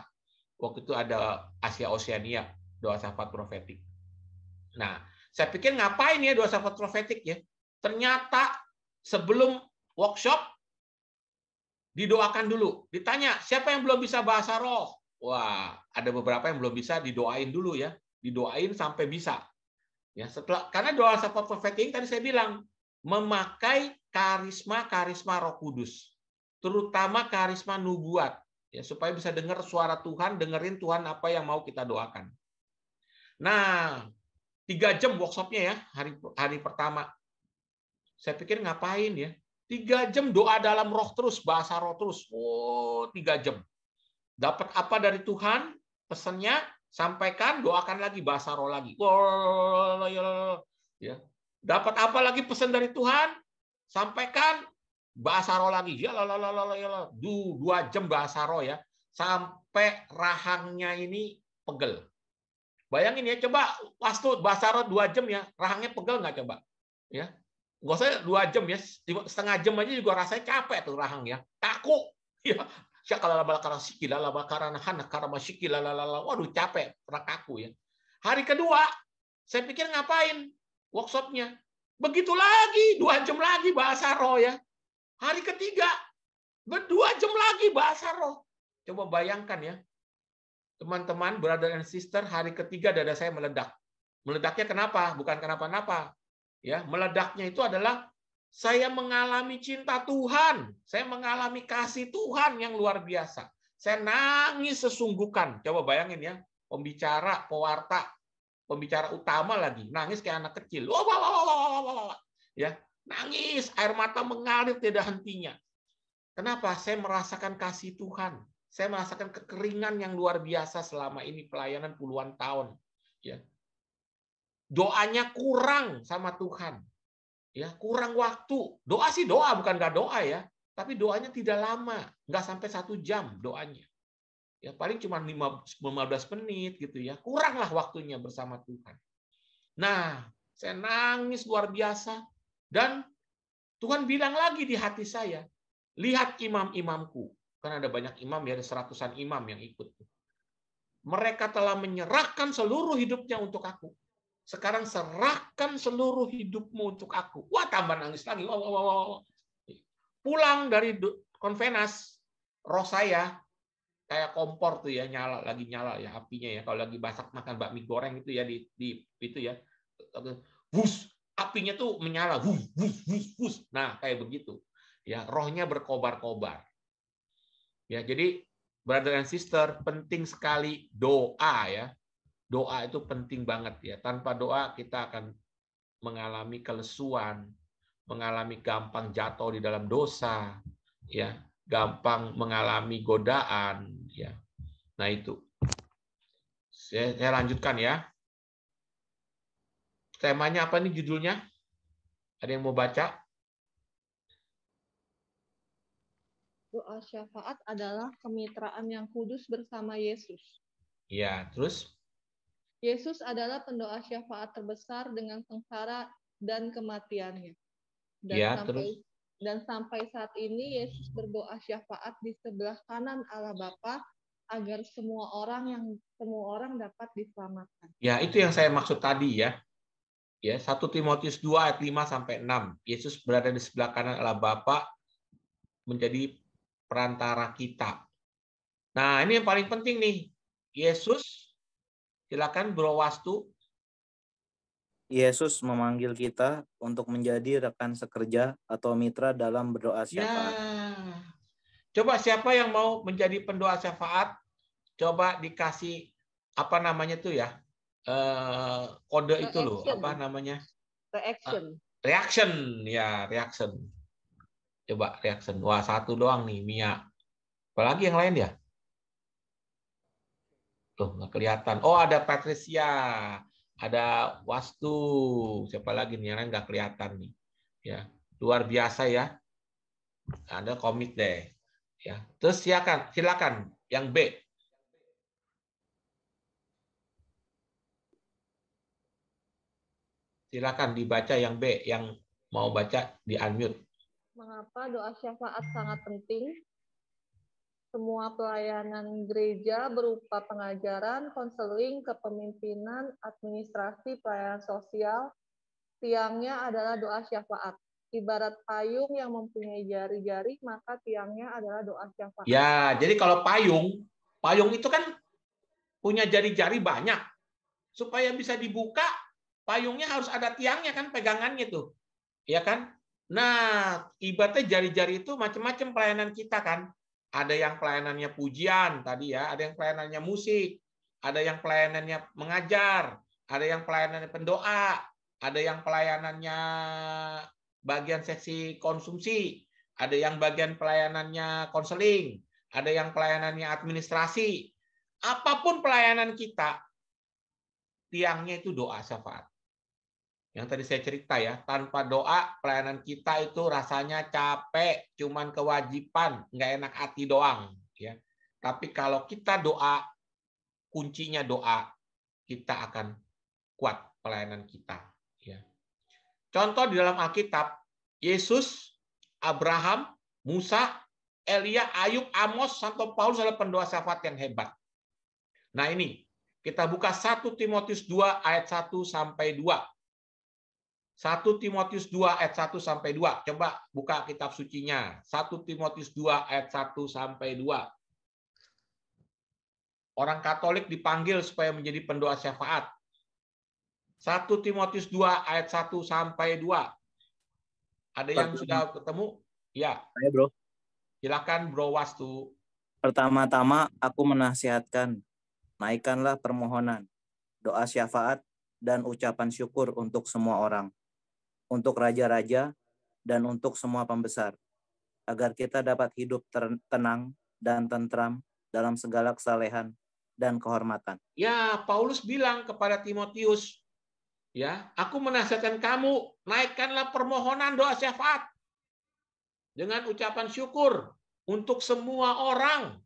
Waktu itu ada Asia Oceania doa syafaat profetik. Nah, saya pikir ngapain ya doa syafaat profetik ya? Ternyata sebelum workshop didoakan dulu. Ditanya, siapa yang belum bisa bahasa roh? Wah, ada beberapa yang belum bisa didoain dulu ya. Didoain sampai bisa. Ya, setelah karena doa syafaat profetik tadi saya bilang memakai karisma-karisma Roh Kudus terutama karisma nubuat ya supaya bisa dengar suara Tuhan, dengerin Tuhan apa yang mau kita doakan. Nah, tiga jam workshopnya ya hari hari pertama. Saya pikir ngapain ya? Tiga jam doa dalam roh terus, bahasa roh terus. Oh, tiga jam. Dapat apa dari Tuhan? Pesannya sampaikan, doakan lagi bahasa roh lagi. Oh, ya. Dapat apa lagi pesan dari Tuhan? Sampaikan, bahasa roh lagi. Ya lah, ya, dua jam bahasa roh ya. Sampai rahangnya ini pegel. Bayangin ya, coba waktu bahasa roh dua jam ya, rahangnya pegel nggak coba? Ya, nggak usah dua jam ya, setengah jam aja juga rasanya capek tuh rahang ya, kaku. Ya, syakala kila sikila karena hana karama sikila lalala. Waduh capek, kaku ya. Hari kedua, saya pikir ngapain workshopnya? Begitu lagi, dua jam lagi bahasa roh ya. Hari ketiga, berdua jam lagi bahasa roh. Coba bayangkan ya, teman-teman, brother and sister, hari ketiga dada saya meledak. Meledaknya kenapa? Bukan kenapa-napa. Ya, meledaknya itu adalah saya mengalami cinta Tuhan, saya mengalami kasih Tuhan yang luar biasa. Saya nangis sesungguhkan. Coba bayangin ya, pembicara, pewarta, pembicara utama lagi, nangis kayak anak kecil. Wah, wah, wah, wah, wah, wah, wah. Ya, Nangis, air mata mengalir tidak hentinya. Kenapa? Saya merasakan kasih Tuhan. Saya merasakan kekeringan yang luar biasa selama ini pelayanan puluhan tahun. Ya. Doanya kurang sama Tuhan. Ya, kurang waktu. Doa sih doa, bukan nggak doa ya. Tapi doanya tidak lama, nggak sampai satu jam doanya. Ya paling cuma 15 menit gitu ya. Kuranglah waktunya bersama Tuhan. Nah, saya nangis luar biasa. Dan Tuhan bilang lagi di hati saya, lihat imam-imamku. Karena ada banyak imam, ya ada seratusan imam yang ikut. Mereka telah menyerahkan seluruh hidupnya untuk aku. Sekarang serahkan seluruh hidupmu untuk aku. Wah, tambah nangis lagi. wah, wah, wah. Pulang dari konvenas, roh saya kayak kompor tuh ya nyala lagi nyala ya apinya ya kalau lagi basak makan bakmi goreng itu ya di, di itu ya bus apinya tuh menyala, wuh, wuh, wuh, wuh. nah kayak begitu, ya rohnya berkobar-kobar. Ya jadi brother and sister penting sekali doa ya, doa itu penting banget ya. Tanpa doa kita akan mengalami kelesuan, mengalami gampang jatuh di dalam dosa, ya gampang mengalami godaan, ya. Nah itu. Saya, saya lanjutkan ya. Temanya apa nih judulnya? Ada yang mau baca? Doa syafaat adalah kemitraan yang kudus bersama Yesus. Ya, terus? Yesus adalah pendoa syafaat terbesar dengan sengsara dan kematiannya. Dan ya, sampai, terus? Dan sampai saat ini Yesus berdoa syafaat di sebelah kanan Allah Bapa agar semua orang yang semua orang dapat diselamatkan. Ya, itu yang saya maksud tadi ya ya 1 Timotius 2 ayat 5 sampai 6. Yesus berada di sebelah kanan Allah Bapa menjadi perantara kita. Nah, ini yang paling penting nih. Yesus silakan Bro Wastu. Yesus memanggil kita untuk menjadi rekan sekerja atau mitra dalam berdoa ya. syafaat. Ya. Coba siapa yang mau menjadi pendoa syafaat? Coba dikasih apa namanya tuh ya? Eh, kode itu loh, apa namanya? Reaction. Uh, reaction, ya reaction. Coba reaction. Wah satu doang nih, Mia. Apalagi yang lain ya? tuh nggak kelihatan. Oh ada Patricia, ada Wastu. Siapa lagi nih? Yang nggak kelihatan nih. Ya, luar biasa ya. ada komit deh. Ya, terus silakan, silakan yang B. Silakan dibaca yang B, yang mau baca di unmute. Mengapa doa syafaat sangat penting? Semua pelayanan gereja berupa pengajaran, konseling, kepemimpinan, administrasi, pelayanan sosial, tiangnya adalah doa syafaat. Ibarat payung yang mempunyai jari-jari, maka tiangnya adalah doa syafaat. Ya, jadi kalau payung, payung itu kan punya jari-jari banyak. Supaya bisa dibuka, payungnya harus ada tiangnya kan pegangannya tuh. Ya kan? Nah, ibaratnya jari-jari itu macam-macam pelayanan kita kan. Ada yang pelayanannya pujian tadi ya, ada yang pelayanannya musik, ada yang pelayanannya mengajar, ada yang pelayanannya pendoa, ada yang pelayanannya bagian seksi konsumsi, ada yang bagian pelayanannya konseling, ada yang pelayanannya administrasi. Apapun pelayanan kita, tiangnya itu doa syafaat yang tadi saya cerita ya, tanpa doa pelayanan kita itu rasanya capek, cuman kewajiban, nggak enak hati doang. Ya. Tapi kalau kita doa, kuncinya doa, kita akan kuat pelayanan kita. Ya. Contoh di dalam Alkitab, Yesus, Abraham, Musa, Elia, Ayub, Amos, Santo Paulus adalah pendoa syafaat yang hebat. Nah ini, kita buka 1 Timotius 2 ayat 1 sampai 2. 1 Timotius 2 ayat 1 sampai 2. Coba buka kitab sucinya. 1 Timotius 2 ayat 1 sampai 2. Orang Katolik dipanggil supaya menjadi pendoa syafaat. 1 Timotius 2 ayat 1 sampai 2. Ada yang Pertama. sudah ketemu? Ya. Ayo, Bro. Silakan Bro Wastu. Pertama-tama aku menasihatkan, naikkanlah permohonan, doa syafaat dan ucapan syukur untuk semua orang untuk raja-raja, dan untuk semua pembesar, agar kita dapat hidup tenang dan tentram dalam segala kesalehan dan kehormatan. Ya, Paulus bilang kepada Timotius, ya, aku menasihatkan kamu, naikkanlah permohonan doa syafaat dengan ucapan syukur untuk semua orang.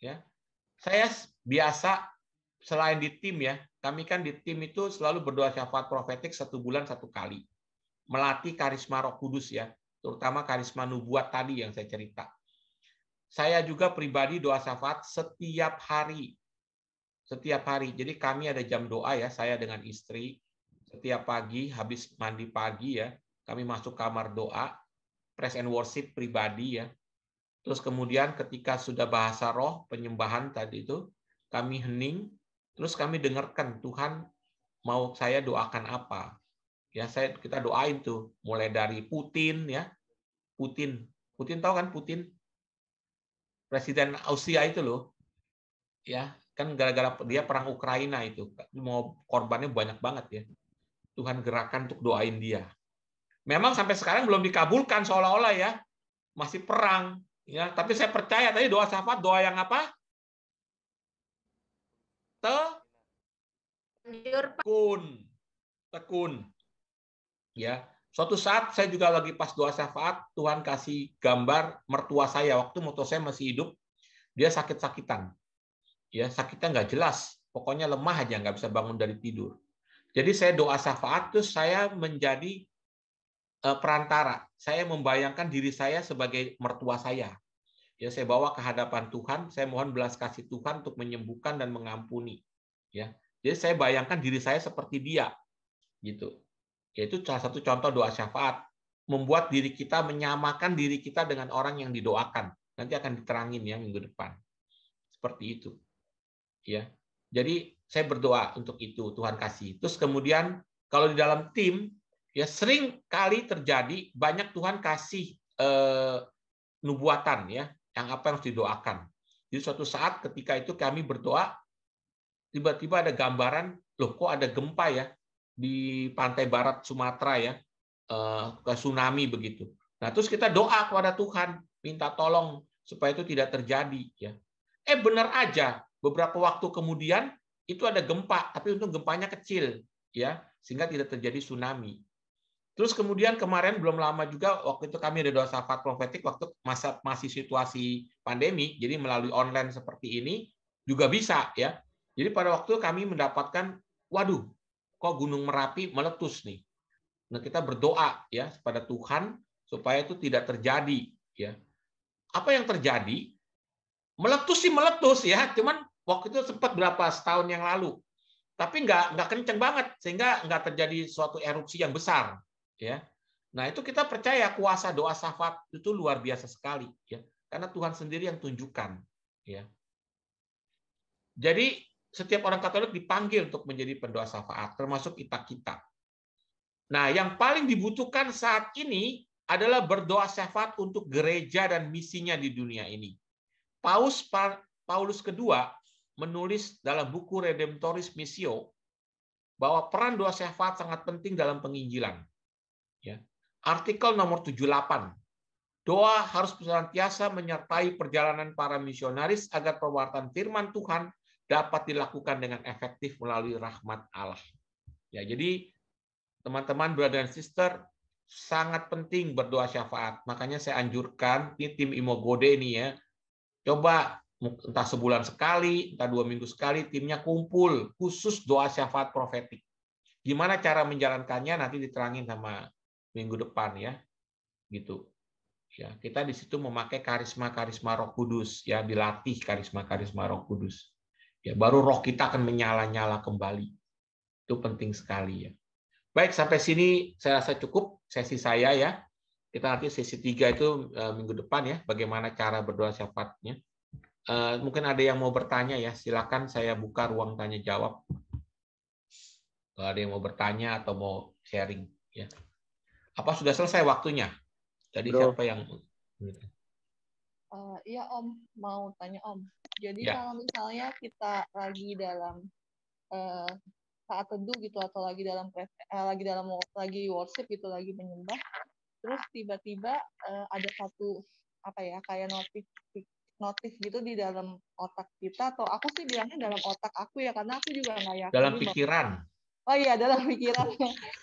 Ya. Saya biasa selain di tim ya, kami kan di tim itu selalu berdoa syafaat profetik satu bulan satu kali melatih karisma Roh Kudus ya, terutama karisma nubuat tadi yang saya cerita. Saya juga pribadi doa syafaat setiap hari. Setiap hari. Jadi kami ada jam doa ya, saya dengan istri setiap pagi habis mandi pagi ya, kami masuk kamar doa, press and worship pribadi ya. Terus kemudian ketika sudah bahasa roh penyembahan tadi itu, kami hening, terus kami dengarkan Tuhan mau saya doakan apa ya saya kita doain tuh mulai dari Putin ya Putin Putin tahu kan Putin presiden Austria itu loh ya kan gara-gara dia perang Ukraina itu mau korbannya banyak banget ya Tuhan gerakan untuk doain dia memang sampai sekarang belum dikabulkan seolah-olah ya masih perang ya tapi saya percaya tadi doa siapa doa yang apa te tekun tekun ya suatu saat saya juga lagi pas doa syafaat Tuhan kasih gambar mertua saya waktu mertua saya masih hidup dia sakit-sakitan ya sakitnya nggak jelas pokoknya lemah aja nggak bisa bangun dari tidur jadi saya doa syafaat terus saya menjadi e, perantara saya membayangkan diri saya sebagai mertua saya ya saya bawa ke hadapan Tuhan saya mohon belas kasih Tuhan untuk menyembuhkan dan mengampuni ya jadi saya bayangkan diri saya seperti dia gitu yaitu salah satu contoh doa syafaat membuat diri kita menyamakan diri kita dengan orang yang didoakan nanti akan diterangin ya minggu depan seperti itu ya jadi saya berdoa untuk itu Tuhan kasih terus kemudian kalau di dalam tim ya sering kali terjadi banyak Tuhan kasih eh, nubuatan ya yang apa yang harus didoakan jadi suatu saat ketika itu kami berdoa tiba-tiba ada gambaran loh kok ada gempa ya di pantai barat Sumatera ya eh, ke tsunami begitu. Nah terus kita doa kepada Tuhan minta tolong supaya itu tidak terjadi ya. Eh benar aja beberapa waktu kemudian itu ada gempa tapi untung gempanya kecil ya sehingga tidak terjadi tsunami. Terus kemudian kemarin belum lama juga waktu itu kami ada doa syafaat profetik waktu masa masih situasi pandemi jadi melalui online seperti ini juga bisa ya. Jadi pada waktu kami mendapatkan waduh kok Gunung Merapi meletus nih. Nah, kita berdoa ya kepada Tuhan supaya itu tidak terjadi ya. Apa yang terjadi? Meletus sih meletus ya, cuman waktu itu sempat berapa setahun yang lalu. Tapi nggak nggak kenceng banget sehingga nggak terjadi suatu erupsi yang besar ya. Nah, itu kita percaya kuasa doa syafaat itu luar biasa sekali ya. Karena Tuhan sendiri yang tunjukkan ya. Jadi setiap orang Katolik dipanggil untuk menjadi pendoa syafaat, termasuk kita-kita. Nah, yang paling dibutuhkan saat ini adalah berdoa syafaat untuk gereja dan misinya di dunia ini. Paus Paulus kedua menulis dalam buku Redemptoris Missio bahwa peran doa syafaat sangat penting dalam penginjilan. Ya. Artikel nomor 78. Doa harus senantiasa menyertai perjalanan para misionaris agar perwartaan firman Tuhan dapat dilakukan dengan efektif melalui rahmat Allah. Ya, jadi teman-teman brother and sister sangat penting berdoa syafaat. Makanya saya anjurkan ini tim Imogode ini ya. Coba entah sebulan sekali, entah dua minggu sekali timnya kumpul khusus doa syafaat profetik. Gimana cara menjalankannya nanti diterangin sama minggu depan ya. Gitu. Ya, kita di situ memakai karisma-karisma Roh Kudus ya, dilatih karisma-karisma Roh Kudus. Ya, baru roh kita akan menyala-nyala kembali. Itu penting sekali ya. Baik, sampai sini saya rasa cukup sesi saya ya. Kita nanti sesi tiga itu eh, minggu depan ya, bagaimana cara berdoa syafaatnya. Eh, mungkin ada yang mau bertanya ya, silakan saya buka ruang tanya jawab. Kalau ada yang mau bertanya atau mau sharing ya. Apa sudah selesai waktunya? jadi siapa yang Uh, iya Om, mau tanya Om. Jadi yeah. kalau misalnya kita lagi dalam uh, saat teduh gitu atau lagi dalam uh, lagi dalam lagi worship gitu lagi menyembah, terus tiba-tiba uh, ada satu apa ya kayak notif notif gitu di dalam otak kita atau aku sih bilangnya dalam otak aku ya karena aku juga nggak yakin dalam pikiran oh iya dalam pikiran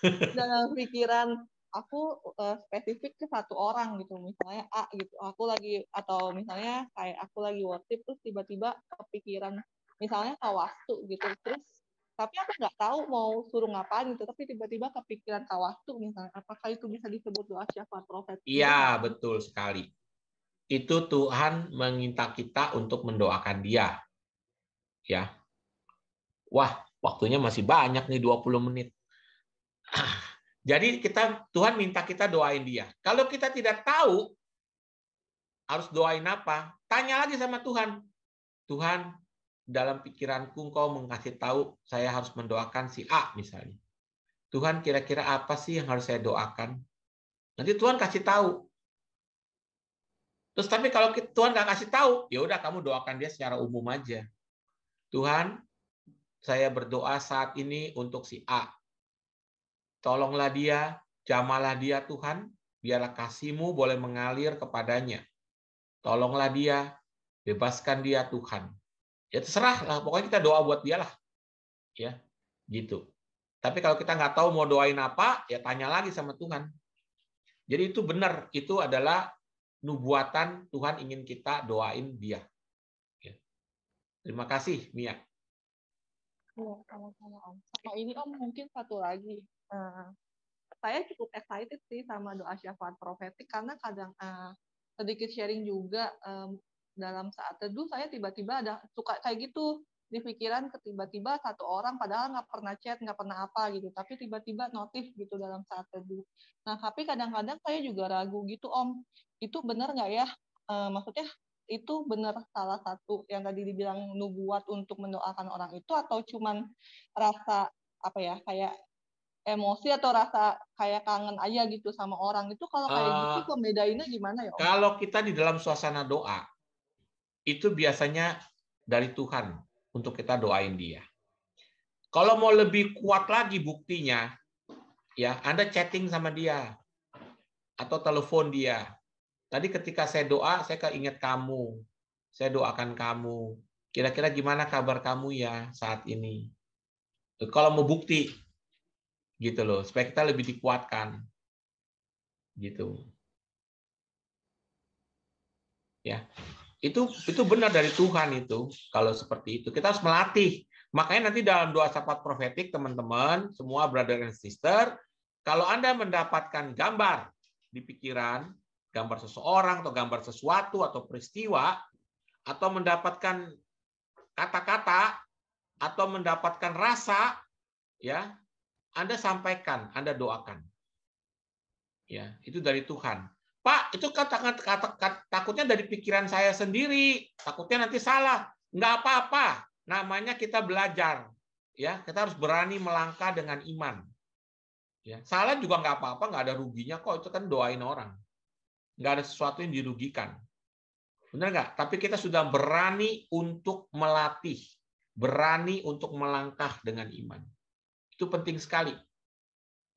dalam pikiran aku uh, spesifik ke satu orang gitu misalnya A gitu aku lagi atau misalnya kayak aku lagi worship terus tiba-tiba kepikiran misalnya kawastu gitu terus tapi aku nggak tahu mau suruh ngapain gitu tapi tiba-tiba kepikiran kawastu misalnya apakah itu bisa disebut doa syafaat profet iya betul sekali itu Tuhan meminta kita untuk mendoakan dia ya wah waktunya masih banyak nih 20 menit jadi kita Tuhan minta kita doain dia. Kalau kita tidak tahu harus doain apa, tanya lagi sama Tuhan. Tuhan, dalam pikiranku engkau mengasih tahu saya harus mendoakan si A misalnya. Tuhan kira-kira apa sih yang harus saya doakan? Nanti Tuhan kasih tahu. Terus tapi kalau Tuhan nggak kasih tahu, ya udah kamu doakan dia secara umum aja. Tuhan, saya berdoa saat ini untuk si A Tolonglah dia, jamalah dia Tuhan, biarlah kasihmu boleh mengalir kepadanya. Tolonglah dia, bebaskan dia Tuhan. Ya terserahlah, pokoknya kita doa buat dia lah. Ya, gitu. Tapi kalau kita nggak tahu mau doain apa, ya tanya lagi sama Tuhan. Jadi itu benar, itu adalah nubuatan Tuhan ingin kita doain dia. Ya. Terima kasih, Mia. Ya, sama-sama Om. Sama ini Om mungkin satu lagi uh, saya cukup excited sih sama doa syafaat profetik karena kadang uh, sedikit sharing juga um, dalam saat teduh saya tiba-tiba ada suka kayak gitu di pikiran ketiba tiba satu orang padahal nggak pernah chat nggak pernah apa gitu tapi tiba-tiba notif gitu dalam saat teduh nah tapi kadang-kadang saya juga ragu gitu om itu benar nggak ya e, maksudnya itu benar salah satu yang tadi dibilang nubuat untuk mendoakan orang itu atau cuman rasa apa ya kayak emosi atau rasa kayak kangen aja gitu sama orang itu kalau kayak uh, gitu pembedainnya eh, gimana ya? Om? Kalau kita di dalam suasana doa itu biasanya dari Tuhan untuk kita doain dia. Kalau mau lebih kuat lagi buktinya, ya Anda chatting sama dia atau telepon dia. Tadi ketika saya doa, saya keinget kamu. Saya doakan kamu. Kira-kira gimana kabar kamu ya saat ini? Kalau mau bukti, gitu loh supaya kita lebih dikuatkan gitu ya itu itu benar dari Tuhan itu kalau seperti itu kita harus melatih makanya nanti dalam doa sapat profetik teman-teman semua brother and sister kalau anda mendapatkan gambar di pikiran gambar seseorang atau gambar sesuatu atau peristiwa atau mendapatkan kata-kata atau mendapatkan rasa ya anda sampaikan, Anda doakan. Ya, itu dari Tuhan. Pak, itu kan kata, kata, takutnya dari pikiran saya sendiri, takutnya nanti salah. Nggak apa-apa, namanya kita belajar. Ya, kita harus berani melangkah dengan iman. Ya, salah juga nggak apa-apa, nggak ada ruginya kok. Itu kan doain orang. Nggak ada sesuatu yang dirugikan. Benar nggak? Tapi kita sudah berani untuk melatih, berani untuk melangkah dengan iman itu penting sekali.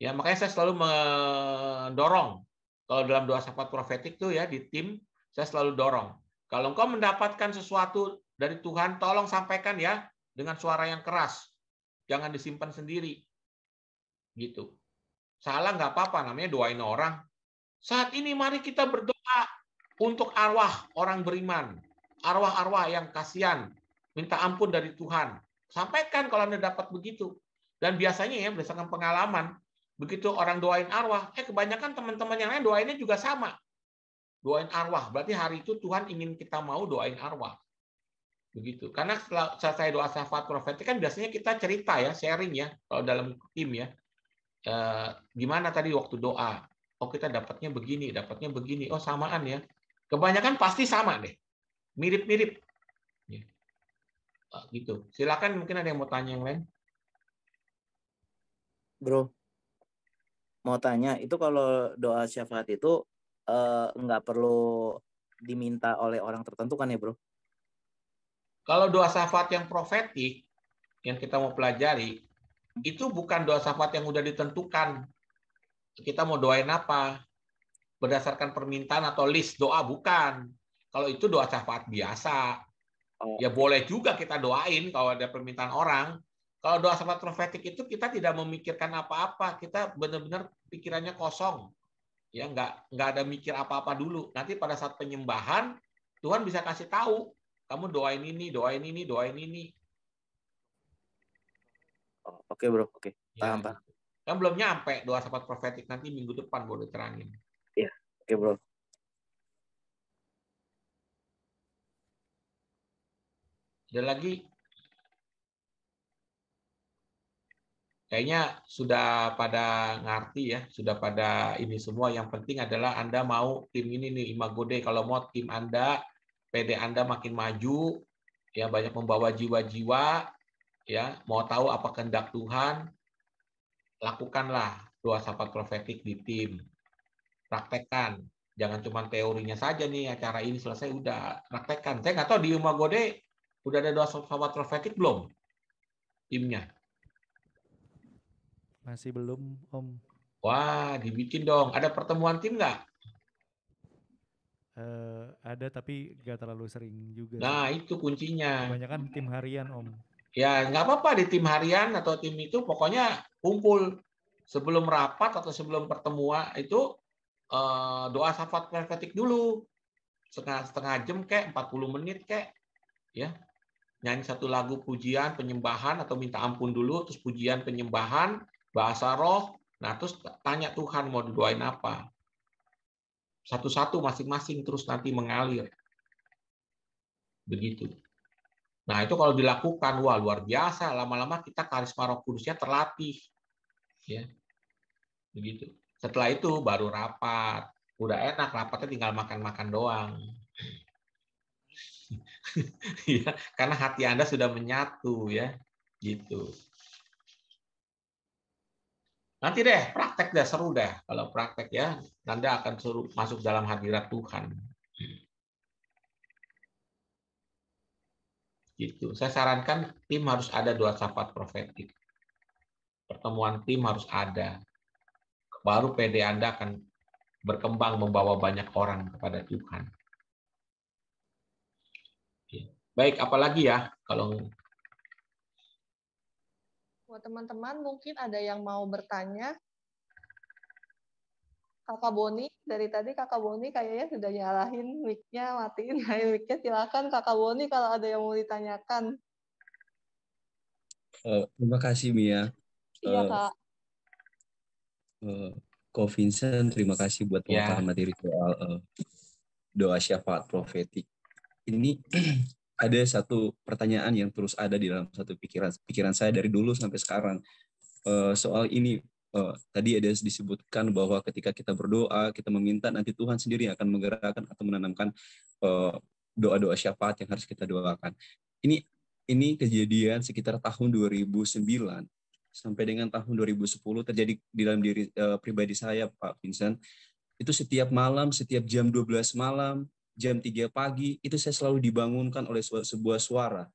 Ya, makanya saya selalu mendorong kalau dalam doa sahabat profetik tuh ya di tim saya selalu dorong. Kalau engkau mendapatkan sesuatu dari Tuhan, tolong sampaikan ya dengan suara yang keras. Jangan disimpan sendiri. Gitu. Salah nggak apa-apa, namanya doain orang. Saat ini mari kita berdoa untuk arwah orang beriman. Arwah-arwah yang kasihan. Minta ampun dari Tuhan. Sampaikan kalau Anda dapat begitu. Dan biasanya ya berdasarkan pengalaman, begitu orang doain arwah, eh kebanyakan teman-teman yang lain doainnya juga sama. Doain arwah, berarti hari itu Tuhan ingin kita mau doain arwah. Begitu. Karena setelah selesai doa syafaat profetik kan biasanya kita cerita ya, sharing ya, kalau dalam tim ya. E, gimana tadi waktu doa? Oh kita dapatnya begini, dapatnya begini. Oh samaan ya. Kebanyakan pasti sama deh. Mirip-mirip. Ya. Ah, gitu. Silakan mungkin ada yang mau tanya yang lain bro mau tanya itu kalau doa syafaat itu eh, nggak uh, perlu diminta oleh orang tertentu kan ya bro? Kalau doa syafaat yang profetik yang kita mau pelajari itu bukan doa syafaat yang udah ditentukan. Kita mau doain apa? Berdasarkan permintaan atau list doa bukan. Kalau itu doa syafaat biasa. Oh. Ya boleh juga kita doain kalau ada permintaan orang, kalau doa sahabat profetik itu kita tidak memikirkan apa-apa, kita benar-benar pikirannya kosong. Ya, nggak nggak ada mikir apa-apa dulu. Nanti pada saat penyembahan Tuhan bisa kasih tahu, kamu doain ini, doain ini, doain ini. Oh, oke, Bro. Oke. Okay. Ya, paham, ya. Kan belum nyampe doa sahabat profetik nanti minggu depan boleh terangin. Iya, oke, Bro. Ada lagi kayaknya sudah pada ngerti ya, sudah pada ini semua. Yang penting adalah Anda mau tim ini nih Imago Day. Kalau mau tim Anda, PD Anda makin maju, ya banyak membawa jiwa-jiwa, ya mau tahu apa kehendak Tuhan, lakukanlah doa sahabat profetik di tim. Praktekan, Jangan cuma teorinya saja nih, acara ini selesai udah praktekan. Saya nggak tahu di imago Day udah ada doa sahabat profetik belum timnya masih belum, Om. Wah, dibikin dong. Ada pertemuan tim nggak? Uh, ada tapi nggak terlalu sering juga. Nah itu kuncinya. Kebanyakan tim harian om. Ya nggak apa-apa di tim harian atau tim itu pokoknya kumpul sebelum rapat atau sebelum pertemuan itu uh, doa syafaat kreatif dulu setengah setengah jam kek 40 menit kek ya nyanyi satu lagu pujian penyembahan atau minta ampun dulu terus pujian penyembahan bahasa roh, nah terus tanya Tuhan mau didoain apa. Satu-satu masing-masing terus nanti mengalir. Begitu. Nah itu kalau dilakukan, wah luar biasa. Lama-lama kita karisma roh kudusnya terlatih. ya Begitu. Setelah itu baru rapat. Udah enak, rapatnya tinggal makan-makan doang. ya, karena hati Anda sudah menyatu ya. Gitu. Nanti deh praktek deh seru deh kalau praktek ya Anda akan suruh masuk dalam hadirat Tuhan. Gitu. Saya sarankan tim harus ada dua sifat profetik. Pertemuan tim harus ada. Baru PD Anda akan berkembang membawa banyak orang kepada Tuhan. Baik, apalagi ya kalau buat teman-teman mungkin ada yang mau bertanya. Kakak Boni, dari tadi Kakak Boni kayaknya sudah nyalahin mic-nya, matiin mic-nya. Silakan Kakak Boni kalau ada yang mau ditanyakan. Uh, terima kasih Mia. Iya uh, Kak. Uh, Ko Vincent, terima kasih buat ya. pemaparan yeah. materi soal uh, doa syafaat profetik. Ini ada satu pertanyaan yang terus ada di dalam satu pikiran pikiran saya dari dulu sampai sekarang uh, soal ini uh, tadi ada disebutkan bahwa ketika kita berdoa, kita meminta nanti Tuhan sendiri akan menggerakkan atau menanamkan uh, doa-doa syafaat yang harus kita doakan. Ini ini kejadian sekitar tahun 2009 sampai dengan tahun 2010 terjadi di dalam diri uh, pribadi saya Pak Vincent. Itu setiap malam, setiap jam 12 malam, jam 3 pagi, itu saya selalu dibangunkan oleh sebuah suara.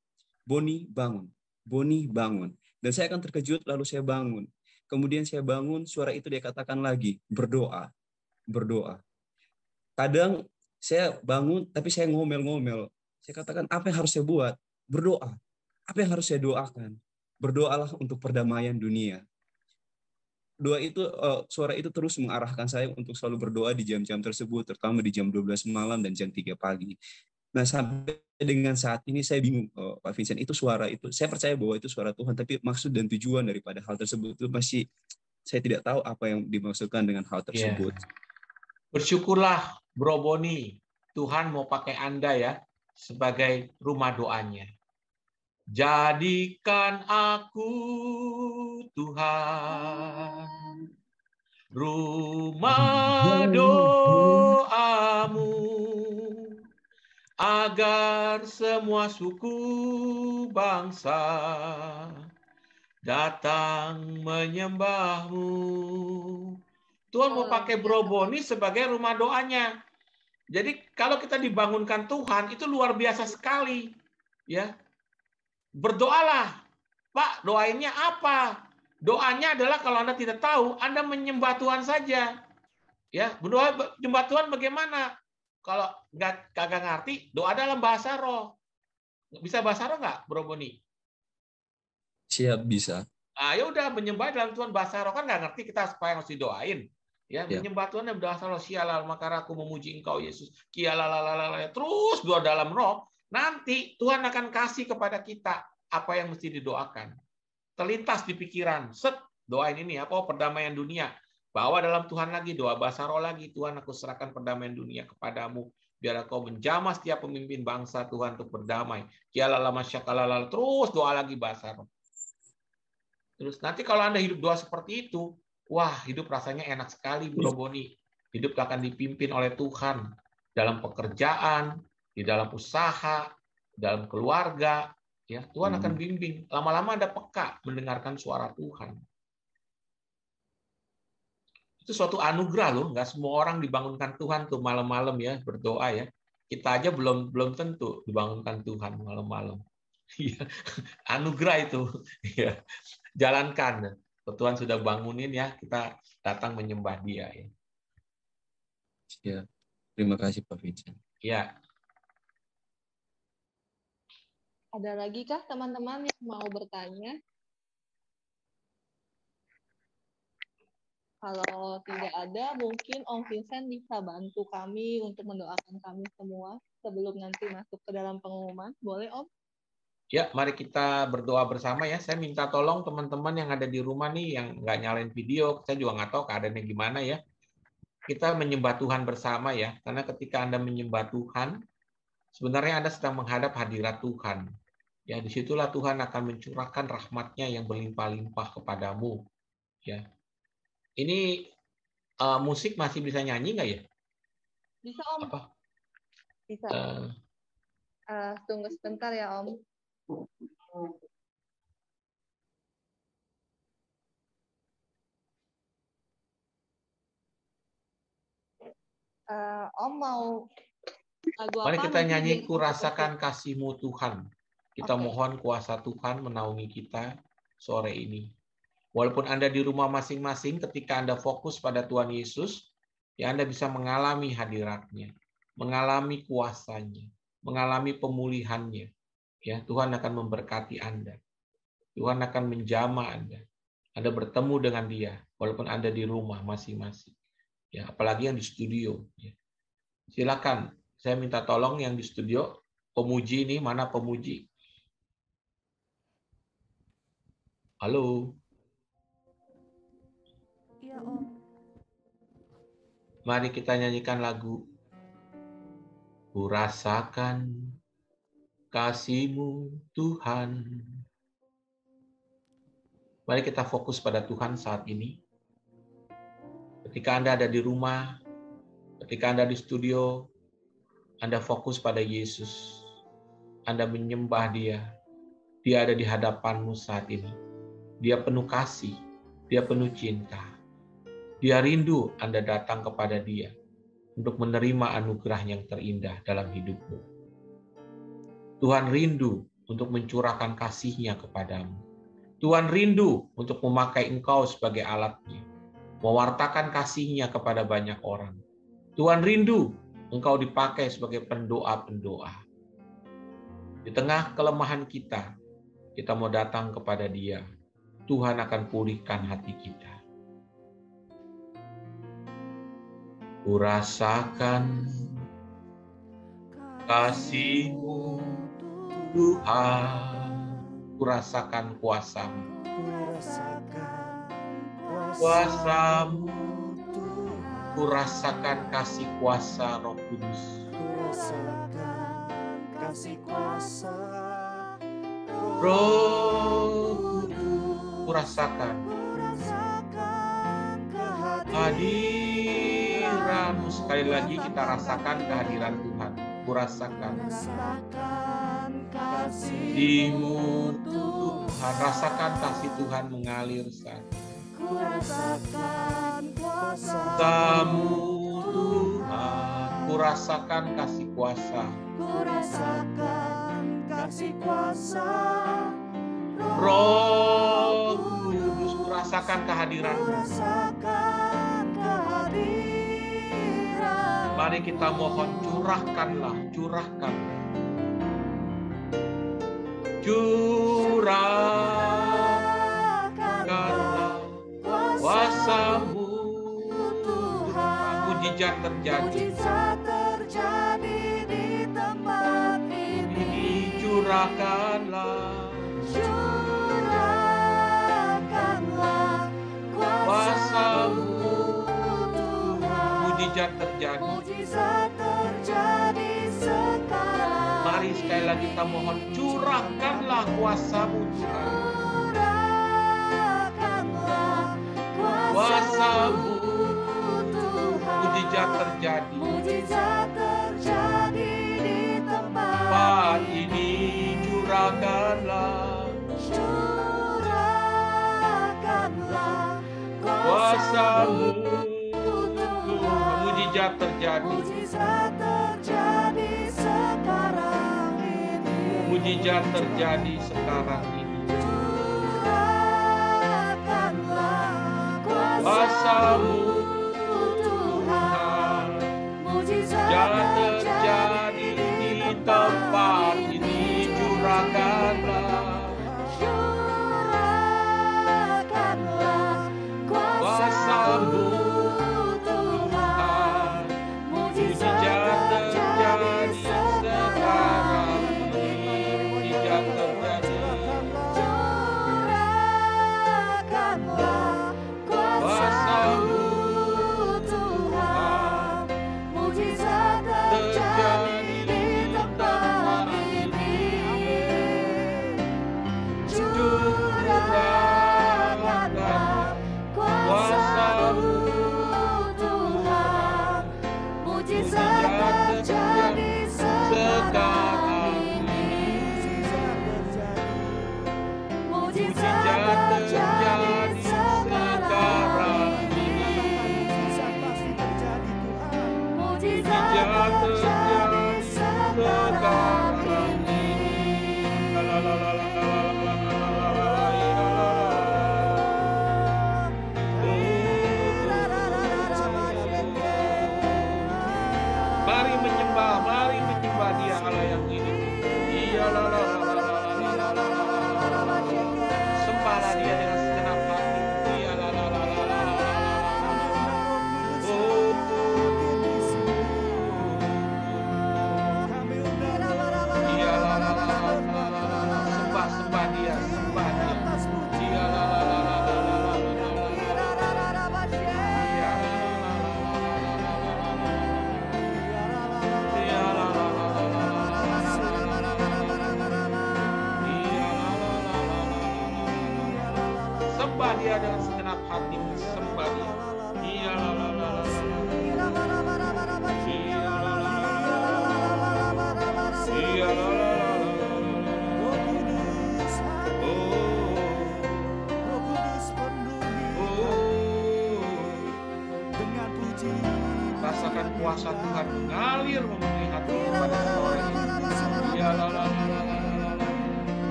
Boni, bangun. Boni, bangun. Dan saya akan terkejut, lalu saya bangun. Kemudian saya bangun, suara itu dia katakan lagi, berdoa, berdoa. Kadang saya bangun, tapi saya ngomel-ngomel. Saya katakan, apa yang harus saya buat? Berdoa. Apa yang harus saya doakan? Berdoalah untuk perdamaian dunia. Doa itu uh, suara itu terus mengarahkan saya untuk selalu berdoa di jam-jam tersebut terutama di jam 12 malam dan jam 3 pagi. Nah, sampai dengan saat ini saya bingung uh, Pak Vincent itu suara itu saya percaya bahwa itu suara Tuhan tapi maksud dan tujuan daripada hal tersebut itu masih saya tidak tahu apa yang dimaksudkan dengan hal iya. tersebut. Yeah. Bersyukurlah Bro Boni, Tuhan mau pakai Anda ya sebagai rumah doanya. Jadikan aku Tuhan rumah doamu agar semua suku bangsa datang menyembahmu. Tuhan mau pakai Broboni sebagai rumah doanya. Jadi kalau kita dibangunkan Tuhan itu luar biasa sekali, ya berdoalah. Pak, doainnya apa? Doanya adalah kalau Anda tidak tahu, Anda menyembah Tuhan saja. Ya, berdoa menyembah Tuhan bagaimana? Kalau nggak kagak ngerti, doa dalam bahasa roh. Bisa bahasa roh nggak, Bro Boni? Siap, bisa. Ah, ya udah menyembah dalam Tuhan bahasa roh kan nggak ngerti kita apa yang harus didoain. Ya, ya. menyembah Tuhan dalam bahasa roh sialal maka aku memuji engkau Yesus. Kialalalala terus doa dalam roh Nanti Tuhan akan kasih kepada kita apa yang mesti didoakan. Terlintas di pikiran, set, doain ini apa? Oh, perdamaian dunia. Bawa dalam Tuhan lagi, doa bahasa roh lagi. Tuhan, aku serahkan perdamaian dunia kepadamu. biar kau menjamah setiap pemimpin bangsa Tuhan untuk berdamai. Kialala masyakalala, terus doa lagi bahasa roh. Terus nanti kalau Anda hidup doa seperti itu, wah hidup rasanya enak sekali, Bro Boni. Hidup akan dipimpin oleh Tuhan dalam pekerjaan, di dalam usaha, dalam keluarga, ya Tuhan akan hmm. bimbing. Lama-lama ada peka mendengarkan suara Tuhan. Itu suatu anugerah loh, nggak semua orang dibangunkan Tuhan tuh malam-malam ya berdoa ya. Kita aja belum belum tentu dibangunkan Tuhan malam-malam. Iya, anugerah itu, ya. jalankan. Tuhan sudah bangunin ya, kita datang menyembah Dia ya. Ya, terima kasih Pak Vincent. Ya, ada lagi kah teman-teman yang mau bertanya? Kalau tidak ada, mungkin Om Vincent bisa bantu kami untuk mendoakan kami semua sebelum nanti masuk ke dalam pengumuman. Boleh, Om? Ya, mari kita berdoa bersama ya. Saya minta tolong teman-teman yang ada di rumah nih, yang nggak nyalain video, saya juga nggak tahu keadaannya gimana ya. Kita menyembah Tuhan bersama ya, karena ketika Anda menyembah Tuhan, Sebenarnya Anda sedang menghadap hadirat Tuhan. Ya, disitulah Tuhan akan mencurahkan rahmatnya yang berlimpah-limpah kepadamu. Ya, ini uh, musik masih bisa nyanyi nggak ya? Bisa om. Apa? Bisa. Uh, uh, tunggu sebentar ya om. Uh, om mau Mari kita nyanyi Ku Rasakan Kasihmu Tuhan. Kita okay. mohon kuasa Tuhan menaungi kita sore ini. Walaupun Anda di rumah masing-masing, ketika Anda fokus pada Tuhan Yesus, ya Anda bisa mengalami hadiratnya, mengalami kuasanya, mengalami pemulihannya. Ya, Tuhan akan memberkati Anda. Tuhan akan menjama Anda. Anda bertemu dengan Dia, walaupun Anda di rumah masing-masing. Ya, apalagi yang di studio. Ya. Silakan saya minta tolong yang di studio pemuji ini mana pemuji? Halo. Iya, Om. Mari kita nyanyikan lagu Kurasakan kasihmu Tuhan. Mari kita fokus pada Tuhan saat ini. Ketika Anda ada di rumah, ketika Anda di studio, anda fokus pada Yesus. Anda menyembah Dia. Dia ada di hadapanmu saat ini. Dia penuh kasih, Dia penuh cinta. Dia rindu Anda datang kepada Dia untuk menerima anugerah yang terindah dalam hidupmu. Tuhan rindu untuk mencurahkan kasih-Nya kepadamu. Tuhan rindu untuk memakai engkau sebagai alatnya, mewartakan kasih-Nya kepada banyak orang. Tuhan rindu Engkau dipakai sebagai pendoa-pendoa. Di tengah kelemahan kita, kita mau datang kepada Dia. Tuhan akan pulihkan hati kita. Kurasakan kasihmu Tuhan. Kurasakan kuasamu. Kurasakan kuasamu kurasakan kasih kuasa Roh Kudus. rasakan kasih kuasa Roh Kudus. Kurasakan, rasakan. sekali lagi kita rasakan kehadiran Tuhan. Kurasakan, rasakan. kasih Tuhan. Rasakan kasih Tuhan mengalir saat rasakan kuasamu Tuhan Ku rasakan kasih kuasa Ku rasakan kasih kuasa Roh Kudus Ku rasakan kehadiranmu Ku rasakan kehadiran Mari kita mohon curahkanlah Curahkanlah Curah mujizat terjadi. Mujizat terjadi di tempat ini. Curahkanlah. Curahkanlah kuasamu Tuhan. Mujizat terjadi. Mujizat terjadi sekarang. Mari sekali lagi kita mohon curahkanlah kuasamu Tuhan. Curahkanlah kuasamu mujizat terjadi. Mujizat terjadi di tempat, tempat ini. Curahkanlah, curahkanlah kuasamu. mujizat terjadi. Mujizat terjadi sekarang ini. Mujizat terjadi sekarang ini. Curahkanlah kuasamu. out. Mari menyembah, mari menyembah dia Allah yang ini. Iyalah, sembahlah dia dengan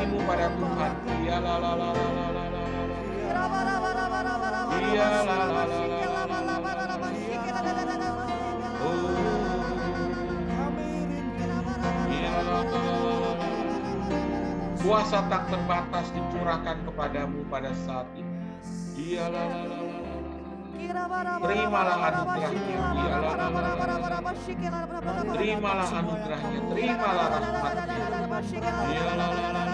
hatimu pada Tuhan. Ya la la la la la la la la. la la la la Kuasa tak terbatas dicurahkan kepadamu pada saat ini. Terimalah anugerahnya, Terimalah anugerahnya, terimalah rahmatnya.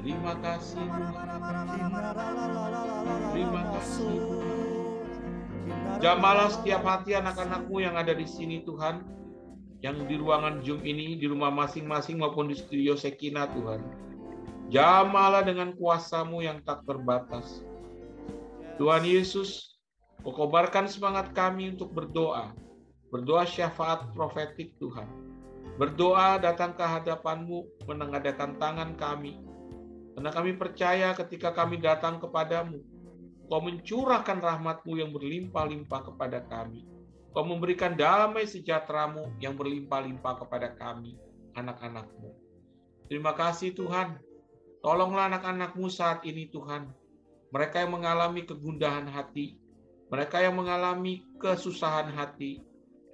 Terima kasih. Terima kasih. Jamalah setiap hati anak-anakmu yang ada di sini Tuhan, yang di ruangan Zoom ini, di rumah masing-masing maupun di studio Sekina Tuhan. Jamalah dengan kuasamu yang tak terbatas. Tuhan Yesus, kokobarkan semangat kami untuk berdoa. Berdoa syafaat profetik Tuhan Berdoa datang ke hadapanmu, menengadakan tangan kami. Karena kami percaya ketika kami datang kepadamu, Kau mencurahkan rahmatmu yang berlimpah-limpah kepada kami. Kau memberikan damai sejahteramu yang berlimpah-limpah kepada kami, anak-anakmu. Terima kasih Tuhan. Tolonglah anak-anakmu saat ini Tuhan. Mereka yang mengalami kegundahan hati, mereka yang mengalami kesusahan hati,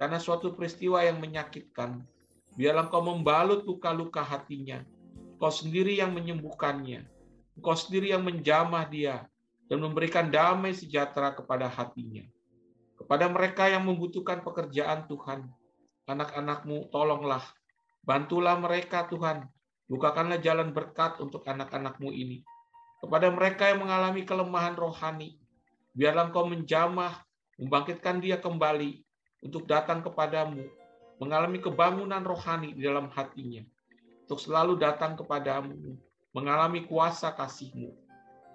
karena suatu peristiwa yang menyakitkan, Biarlah engkau membalut luka-luka hatinya. Engkau sendiri yang menyembuhkannya. Engkau sendiri yang menjamah dia dan memberikan damai sejahtera kepada hatinya. Kepada mereka yang membutuhkan pekerjaan Tuhan, anak-anakmu tolonglah, bantulah mereka Tuhan, bukakanlah jalan berkat untuk anak-anakmu ini. Kepada mereka yang mengalami kelemahan rohani, biarlah engkau menjamah, membangkitkan dia kembali untuk datang kepadamu mengalami kebangunan rohani di dalam hatinya, untuk selalu datang kepadamu, mengalami kuasa kasihmu.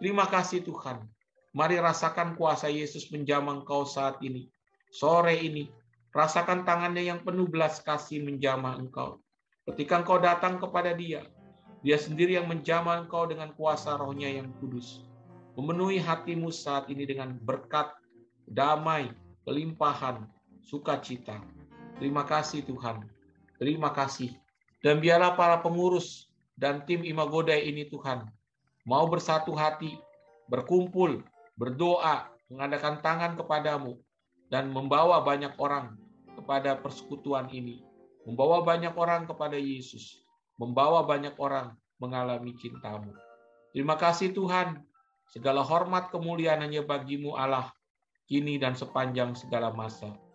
Terima kasih Tuhan. Mari rasakan kuasa Yesus menjamah engkau saat ini, sore ini. Rasakan tangannya yang penuh belas kasih menjamah engkau. Ketika engkau datang kepada dia, dia sendiri yang menjamah engkau dengan kuasa rohnya yang kudus. Memenuhi hatimu saat ini dengan berkat, damai, kelimpahan, sukacita. Terima kasih Tuhan. Terima kasih. Dan biarlah para pengurus dan tim Imagodai ini Tuhan mau bersatu hati, berkumpul, berdoa, mengadakan tangan kepadamu, dan membawa banyak orang kepada persekutuan ini. Membawa banyak orang kepada Yesus. Membawa banyak orang mengalami cintamu. Terima kasih Tuhan. Segala hormat kemuliaan hanya bagimu Allah, kini dan sepanjang segala masa